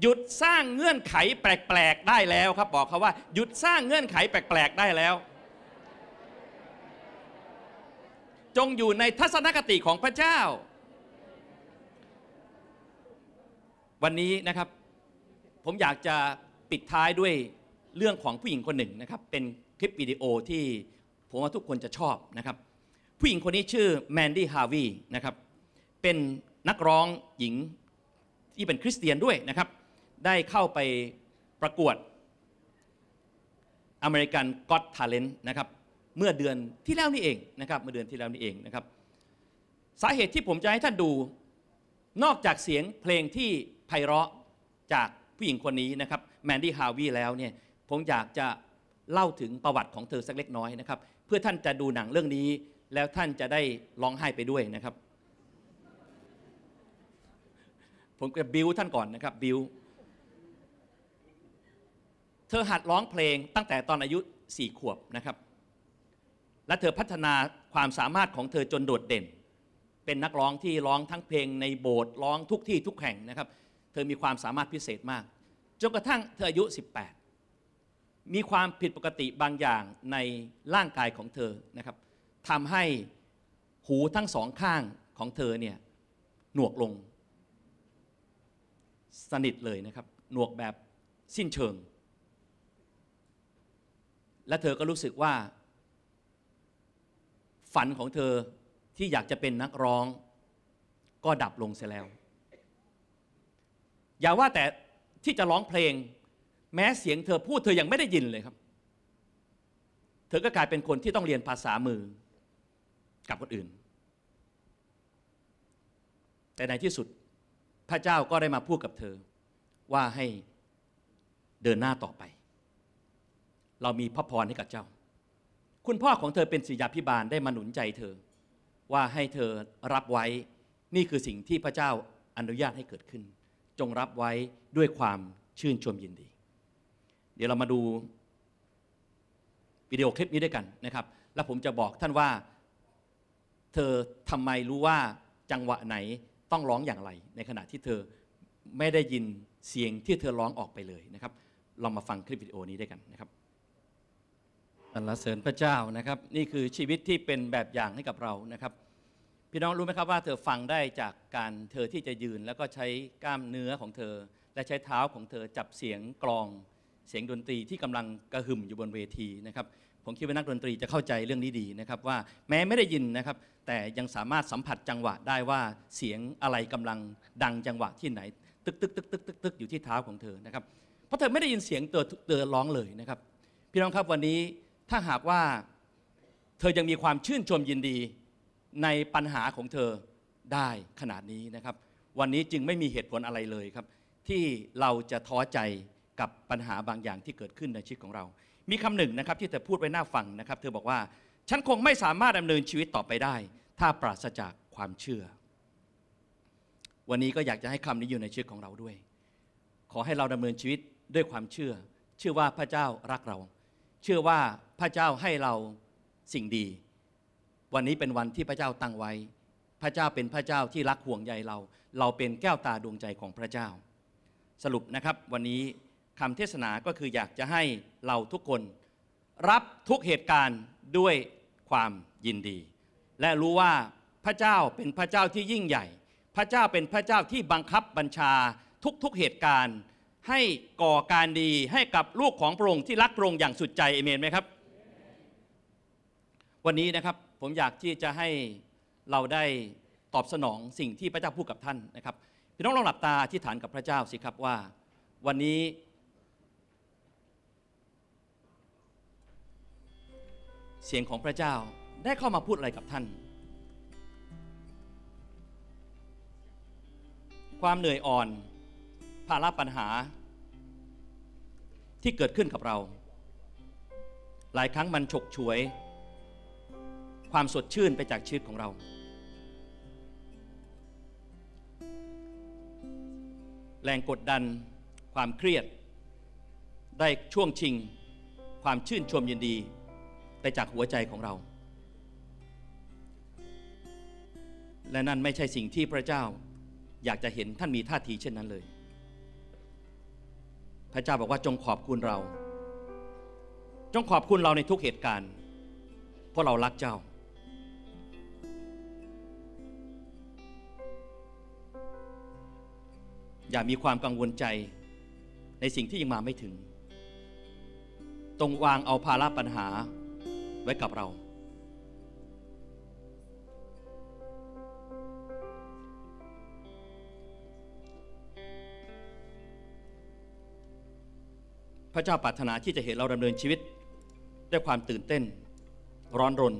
หยุดสร้างเงื่อนไขแปลกๆได้แล้วครับบอกเขาว่า หยุดสร้างเงื่อนไขแปลกๆได้แล้วจงอยู่ในทัศนคติของพระเจ้า วันนี้นะครับผมอยากจะปิดท้ายด้วยเรื่องของผู้หญิงคนหนึ่งนะครับ เป็นคลิปวิดีโอที่ผมว่าทุกคนจะชอบนะครับ ผู้หญิงคนนี้ชื่อแมนดี้ฮาวีนะครับ เป็นนักร้องหญิงที่เป็นคริสเตียนด้วยนะครับ ได้เข้าไปประกวดอ American g ต t าเลนต์นะครับเมื่อเดือนที่แล้วนี่เองนะครับ เมื่อเดือนที่แล้วนี่เองนะครับ สาเหตุที่ผมจะให้ท่านดูนอกจากเสียงเพลงที่ไพเราะจากผู้หญิงคนนี้นะครับแมนดี้ฮาวีแล้วเนี่ยผมอยากจะเล่าถึงประวัติของเธอสักเล็กน้อยนะครับ เพื่อท่านจะดูหนังเรื่องนี้ แล้วท่านจะได้ร้องไห้ไปด้วยนะครับ ผมจะบิวท่านก่อนนะครับบิวเธอหัดร้องเพลงตั้งแต่ตอนอายุ4ขวบนะครับและเธอพัฒนาความสามารถของเธอจนโดดเด่น เป็นนักร้องที่ร้องทั้งเพลงในโบสถ์ร้องทุกที่ทุกแห่ง นะครับ เธอมีความสามารถพิเศษมากจนกระทั่งเธออายุ 18 มีความผิดปกติบางอย่างในร่างกายของเธอนะครับทำให้หูทั้งสองข้างของเธอเนี่ย หนวกลงสนิทเลยนะครับ หนวกแบบสิ้นเชิง และเธอก็รู้สึกว่าฝันของเธอที่อยากจะเป็นนักร้องก็ดับลงเสียแล้ว อย่าว่าแต่ที่จะร้องเพลงแม้เสียงเธอพูดเธอยังไม่ได้ยินเลยครับ เธอก็กลายเป็นคนที่ต้องเรียนภาษามือกับคนอื่น แต่ในที่สุดพระเจ้าก็ได้มาพูดกับเธอว่าให้เดินหน้าต่อไป เรามีพระพรให้กับเจ้าคุณพ่อของเธอเป็นศิยาพิบาลได้มาหนุนใจเธอว่าให้เธอรับไว้นี่คือสิ่งที่พระเจ้าอนุญาตให้เกิดขึ้น จงรับไว้ด้วยความชื่นชมยินดี เดี๋ยวเรามาดู วิดีโอคลิปนี้ด้วยกันนะครับ แล้วผมจะบอกท่านว่าเธอทำไมรู้ว่าจังหวะไหนต้องร้องอย่างไร ในขณะที่เธอไม่ได้ยินเสียงที่เธอร้องออกไปเลยนะครับเรามาฟังคลิปวิดีโอนี้ด้วยกันนะครับสรรเสริญพระเจ้านะครับนี่คือชีวิตที่เป็นแบบอย่างให้กับเรานะครับ พี่น้องรู้ไหมครับว่าเธอฟังได้ จากการเธอที่จะยืนแล้วก็ใช้กล้ามเนื้อของเธอ และใช้เท้าของเธอจับเสียงกลองเสียงดนตรีที่กำลังกระหึ่มอยู่บนเวทีนะครับ ผมคิดว่านักดนตรีจะเข้าใจเรื่องนี้ดีนะครับ ว่าแม้ไม่ได้ยินนะครับแต่ยังสามารถสัมผัสจังหวะได้ว่าเสียงอะไรกำลังดังจังหวะที่ไหน ตึกตึกตึกตึกตึกตึกอยู่ที่เท้าของเธอนะครับเพราะเธอไม่ได้ยินเสียงเตือเธอร้องเลยนะครับ พี่น้องครับวันนี้ถ้าหากว่าเธอยังมีความชื่นชมยินดีในปัญหาของเธอได้ขนาดนี้นะครับ วันนี้จึงไม่มีเหตุผลอะไรเลยครับ ที่เราจะท้อใจกับปัญหาบางอย่างที่เกิดขึ้นในชีวิตของเรา มีคำหนึ่งนะครับที่เธอพูดไว้หน้าฟังนะครับ เธอบอกว่า ฉันคงไม่สามารถดำเนินชีวิตต่อไปได้ ถ้าปราศจากความเชื่อ วันนี้ก็อยากจะให้คำนี้อยู่ในชีวิตของเราด้วย ขอให้เราดำเนินชีวิตด้วยความเชื่อ เชื่อว่าพระเจ้ารักเรา เชื่อว่าพระเจ้าให้เราสิ่งดี วันนี้เป็นวันที่พระเจ้าตั้งไว้ พระเจ้าเป็นพระเจ้าที่รักห่วงใยเรา เราเป็นแก้วตาดวงใจของพระเจ้า สรุปนะครับ วันนี้คำเทศนาก็คืออยากจะให้เราทุกคนรับทุกเหตุการณ์ด้วยความยินดี และรู้ว่าพระเจ้าเป็นพระเจ้าที่ยิ่งใหญ่ พระเจ้าเป็นพระเจ้าที่บังคับบัญชาทุกๆเหตุการณ์ให้ก่อการดีให้กับลูกของพระองค์ที่รักพระองค์อย่างสุดใจเอเมนไหมครับวันนี้นะครับผมอยากที่จะให้เราได้ตอบสนองสิ่งที่พระเจ้าพูดกับท่านนะครับพี่น้องลองหลับตาที่ฐานกับพระเจ้าสิครับว่า วันนี้ เสียงของพระเจ้าได้เข้ามาพูดอะไรกับท่าน ความเหนื่อยอ่อนภาระปัญหา ที่เกิดขึ้นกับเรา หลายครั้งมันฉกฉวยความสดชื่นไปจากชีวิตของเราแรงกดดันความเครียด ได้ช่วงชิงความชื่นชมยินดีไปจากหัวใจของเรา และนั่นไม่ใช่สิ่งที่พระเจ้าอยากจะเห็นท่านมีท่าทีเช่นนั้นเลย พระเจ้าบอกว่าจงขอบคุณเรา จงขอบคุณเราในทุกเหตุการณ์ เพราะเรารักเจ้าอย่ามีความกังวลใจในสิ่งที่ยังมาไม่ถึง ตรงวางเอาภาระปัญหาไว้กับเรา พระเจ้าปรารถนาที่จะเห็นเราดำเนินชีวิตด้วยความตื่นเต้น ร้อนรน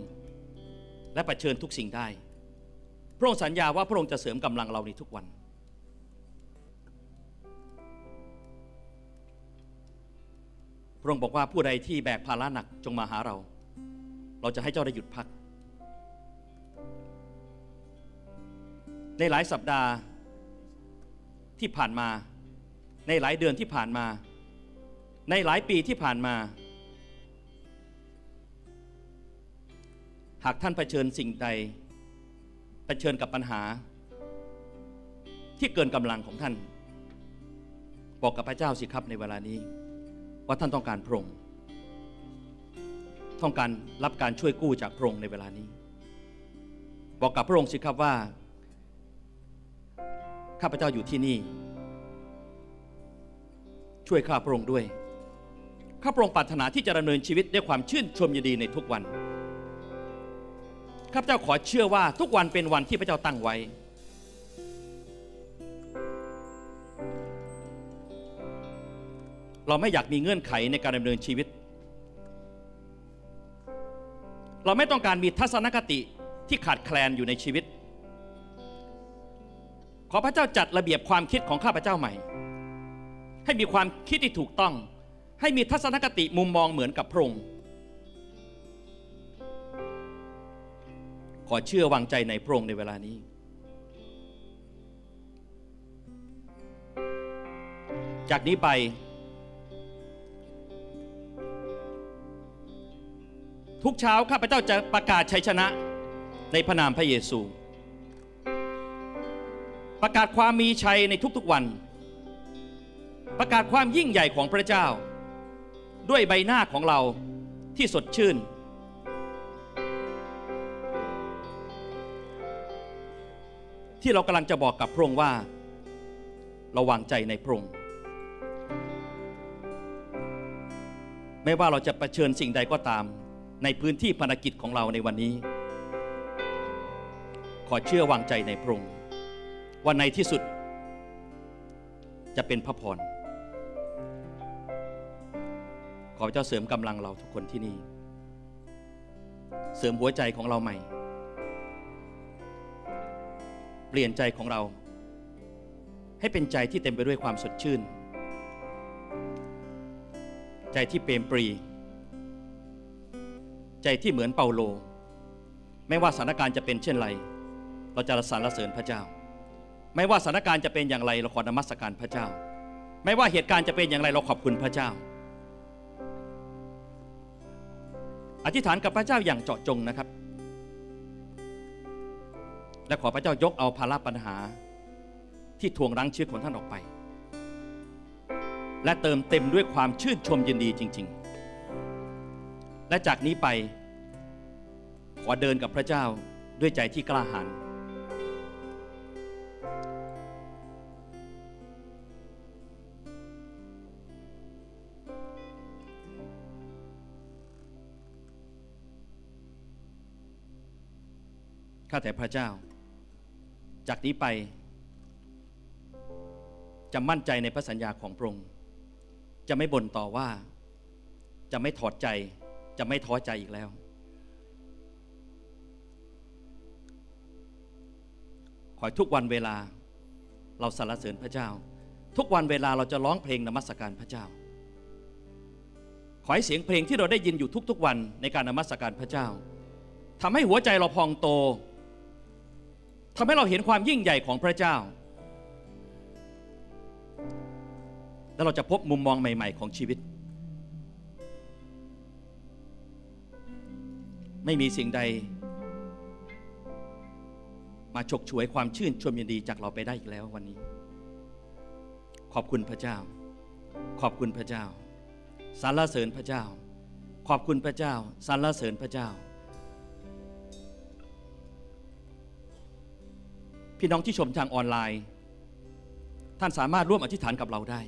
และะเผชิญทุกสิ่งได้ พระองค์สัญญาว่าพระองค์จะเสริมกำลังเราในทุกวันพระองค์บอกว่าผู้ใดที่แบกภาระหนักจงมาหาเรา เราจะให้เจ้าได้หยุดพัก ในหลายสัปดาห์ที่ผ่านมา ในหลายเดือนที่ผ่านมา ในหลายปีที่ผ่านมา หากท่านเผชิญสิ่งใด เผชิญกับปัญหา ที่เกินกำลังของท่าน บอกกับพระเจ้าสิครับในเวลานี้ว่าท่านต้องการพระองค์ต้องการรับการช่วยกู้จากพระองค์ในเวลานี้ บอกกับพระองค์สิครับว่า ข้าพเจ้าอยู่ที่นี่ ช่วยข้าพระองค์ด้วย ข้าพระองค์ปรารถนาที่จะดำเนินชีวิตด้วยความชื่นชมยินดีในทุกวัน ข้าพเจ้าขอเชื่อว่าทุกวันเป็นวันที่พระเจ้าตั้งไว้เราไม่อยากมีเงื่อนไขในการดำเนินชีวิต เราไม่ต้องการมีทัศนคติที่ขาดแคลนอยู่ในชีวิต ขอพระเจ้าจัดระเบียบความคิดของข้าพเจ้าใหม่ ให้มีความคิดที่ถูกต้อง ให้มีทัศนคติมุมมองเหมือนกับพระองค์ ขอเชื่อวางใจในพระองค์ในเวลานี้ จากนี้ไปทุกเช้าข้าพเจ้าจะประกาศชัยชนะในพระนามพระเยซู ประกาศความมีชัยในทุกๆวัน ประกาศความยิ่งใหญ่ของพระเจ้า ด้วยใบหน้าของเราที่สดชื่น ที่เรากำลังจะบอกกับพระองค์ว่าเราวางใจในพระองค์ไม่ว่าเราจะะเผชิญสิ่งใดก็ตามในพื้นที่ภารกิจของเราในวันนี้ ขอเชื่อวางใจในพระองค์ว่าในที่สุด จะเป็นพระพร ขอเจ้าเสริมกำลังเราทุกคนที่นี่เสริมหัวใจของเราใหม่ เปลี่ยนใจของเรา ให้เป็นใจที่เต็มไปด้วยความสดชื่น ใจที่เปรมปรีใจที่เหมือนเปาโล ไม่ว่าสถานการณ์จะเป็นเช่นไร เราจะสรรเสริญพระเจ้า ไม่ว่าสถานการณ์จะเป็นอย่างไร เราขอนมัสการพระเจ้า ไม่ว่าเหตุการณ์จะเป็นอย่างไร เราขอบคุณพระเจ้า อธิษฐานกับพระเจ้าอย่างเจาะจงนะครับ และขอพระเจ้ายกเอาภาระปัญหา ที่ทวงรั้งชี่อของท่านออกไป และเติมเต็มด้วยความชื่นชมยินดีจริงและจากนี้ไป ขอเดินกับพระเจ้าด้วยใจที่กล้าหาญ ข้าแต่พระเจ้า จากนี้ไป จะมั่นใจในพระสัญญาของพระองค์ จะไม่บ่นต่อว่า จะไม่ถอดใจจะไม่ท้อใจอีกแล้ว ขอทุกวันเวลาเราสรรเสริญพระเจ้า ทุกวันเวลาเราจะร้องเพลงนมัสการพระเจ้า ขอให้เสียงเพลงที่เราได้ยินอยู่ทุกๆวันในการนมัสการพระเจ้า ทำให้หัวใจเราพองโต ทำให้เราเห็นความยิ่งใหญ่ของพระเจ้า และเราจะพบมุมมองใหม่ๆของชีวิตไม่มีสิ่งใดมาฉกฉวยความชื่นชมยินดีจากเราไปได้อีกแล้ววันนี้ ขอบคุณพระเจ้า ขอบคุณพระเจ้าสรรเสริญพระเจ้า ขอบคุณพระเจ้าสรรเสริญพระเจ้า พี่น้องที่ชมทางออนไลน์ ท่านสามารถร่วมอธิษฐานกับเราได้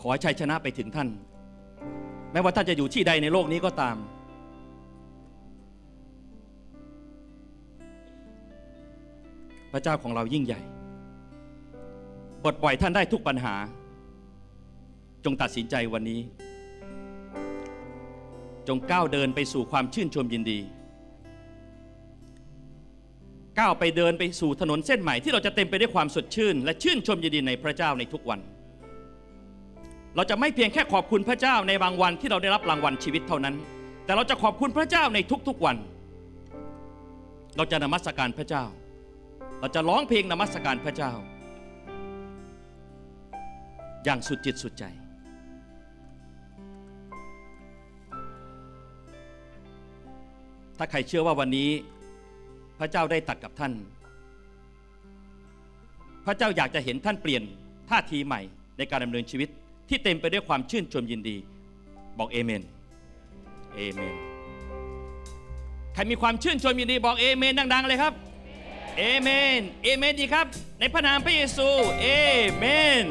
ขอชัยชนะไปถึงท่าน แม้ว่าท่านจะอยู่ที่ใดในโลกนี้ก็ตามพระเจ้าของเรายิ่งใหญ่ปลดปล่อยท่านได้ทุกปัญหา จงตัดสินใจวันนี้ จงก้าวเดินไปสู่ความชื่นชมยินดี ก้าวไปเดินไปสู่ถนนเส้นใหม่ที่เราจะเต็มไปด้วยความสดชื่น และชื่นชมยินดีในพระเจ้าในทุกวัน เราจะไม่เพียงแค่ขอบคุณพระเจ้าในบางวันที่เราได้รับรางวัลชีวิตเท่านั้น แต่เราจะขอบคุณพระเจ้าในทุกๆวัน เราจะนมัสการพระเจ้าเราจะร้องเพลงนมัสการพระเจ้า อย่างสุดจิตสุดใจ ถ้าใครเชื่อว่าวันนี้พระเจ้าได้ตัดกับท่าน พระเจ้าอยากจะเห็นท่านเปลี่ยน ท่าทีใหม่ในการดำเนินชีวิตที่เต็มไปด้วยความชื่นชมยินดี บอกเอเมนเอเมน ใครมีความชื่นชมยินดีบอกเอเมนดังๆ เลยครับเอเมนเอเมนดีครับ ในพระนามพระเยซูเอเมน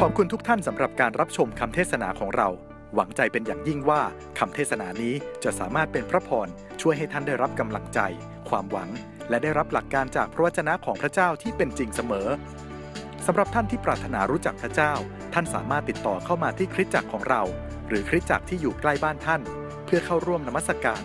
ขอบคุณทุกท่านสำหรับการรับชมคำเทศนาของเรา หวังใจเป็นอย่างยิ่งว่าคำเทศนานี้จะสามารถเป็นพระพรช่วยให้ท่านได้รับกำลังใจ ความหวัง และได้รับหลักการจากพระวจนะของพระเจ้าที่เป็นจริงเสมอสำหรับท่านที่ปรารถนารู้จักพระเจ้า ท่านสามารถติดต่อเข้ามาที่คริสตจักรของเรา หรือคริสตจักรที่อยู่ใกล้บ้านท่าน เพื่อเข้าร่วมนมัสการ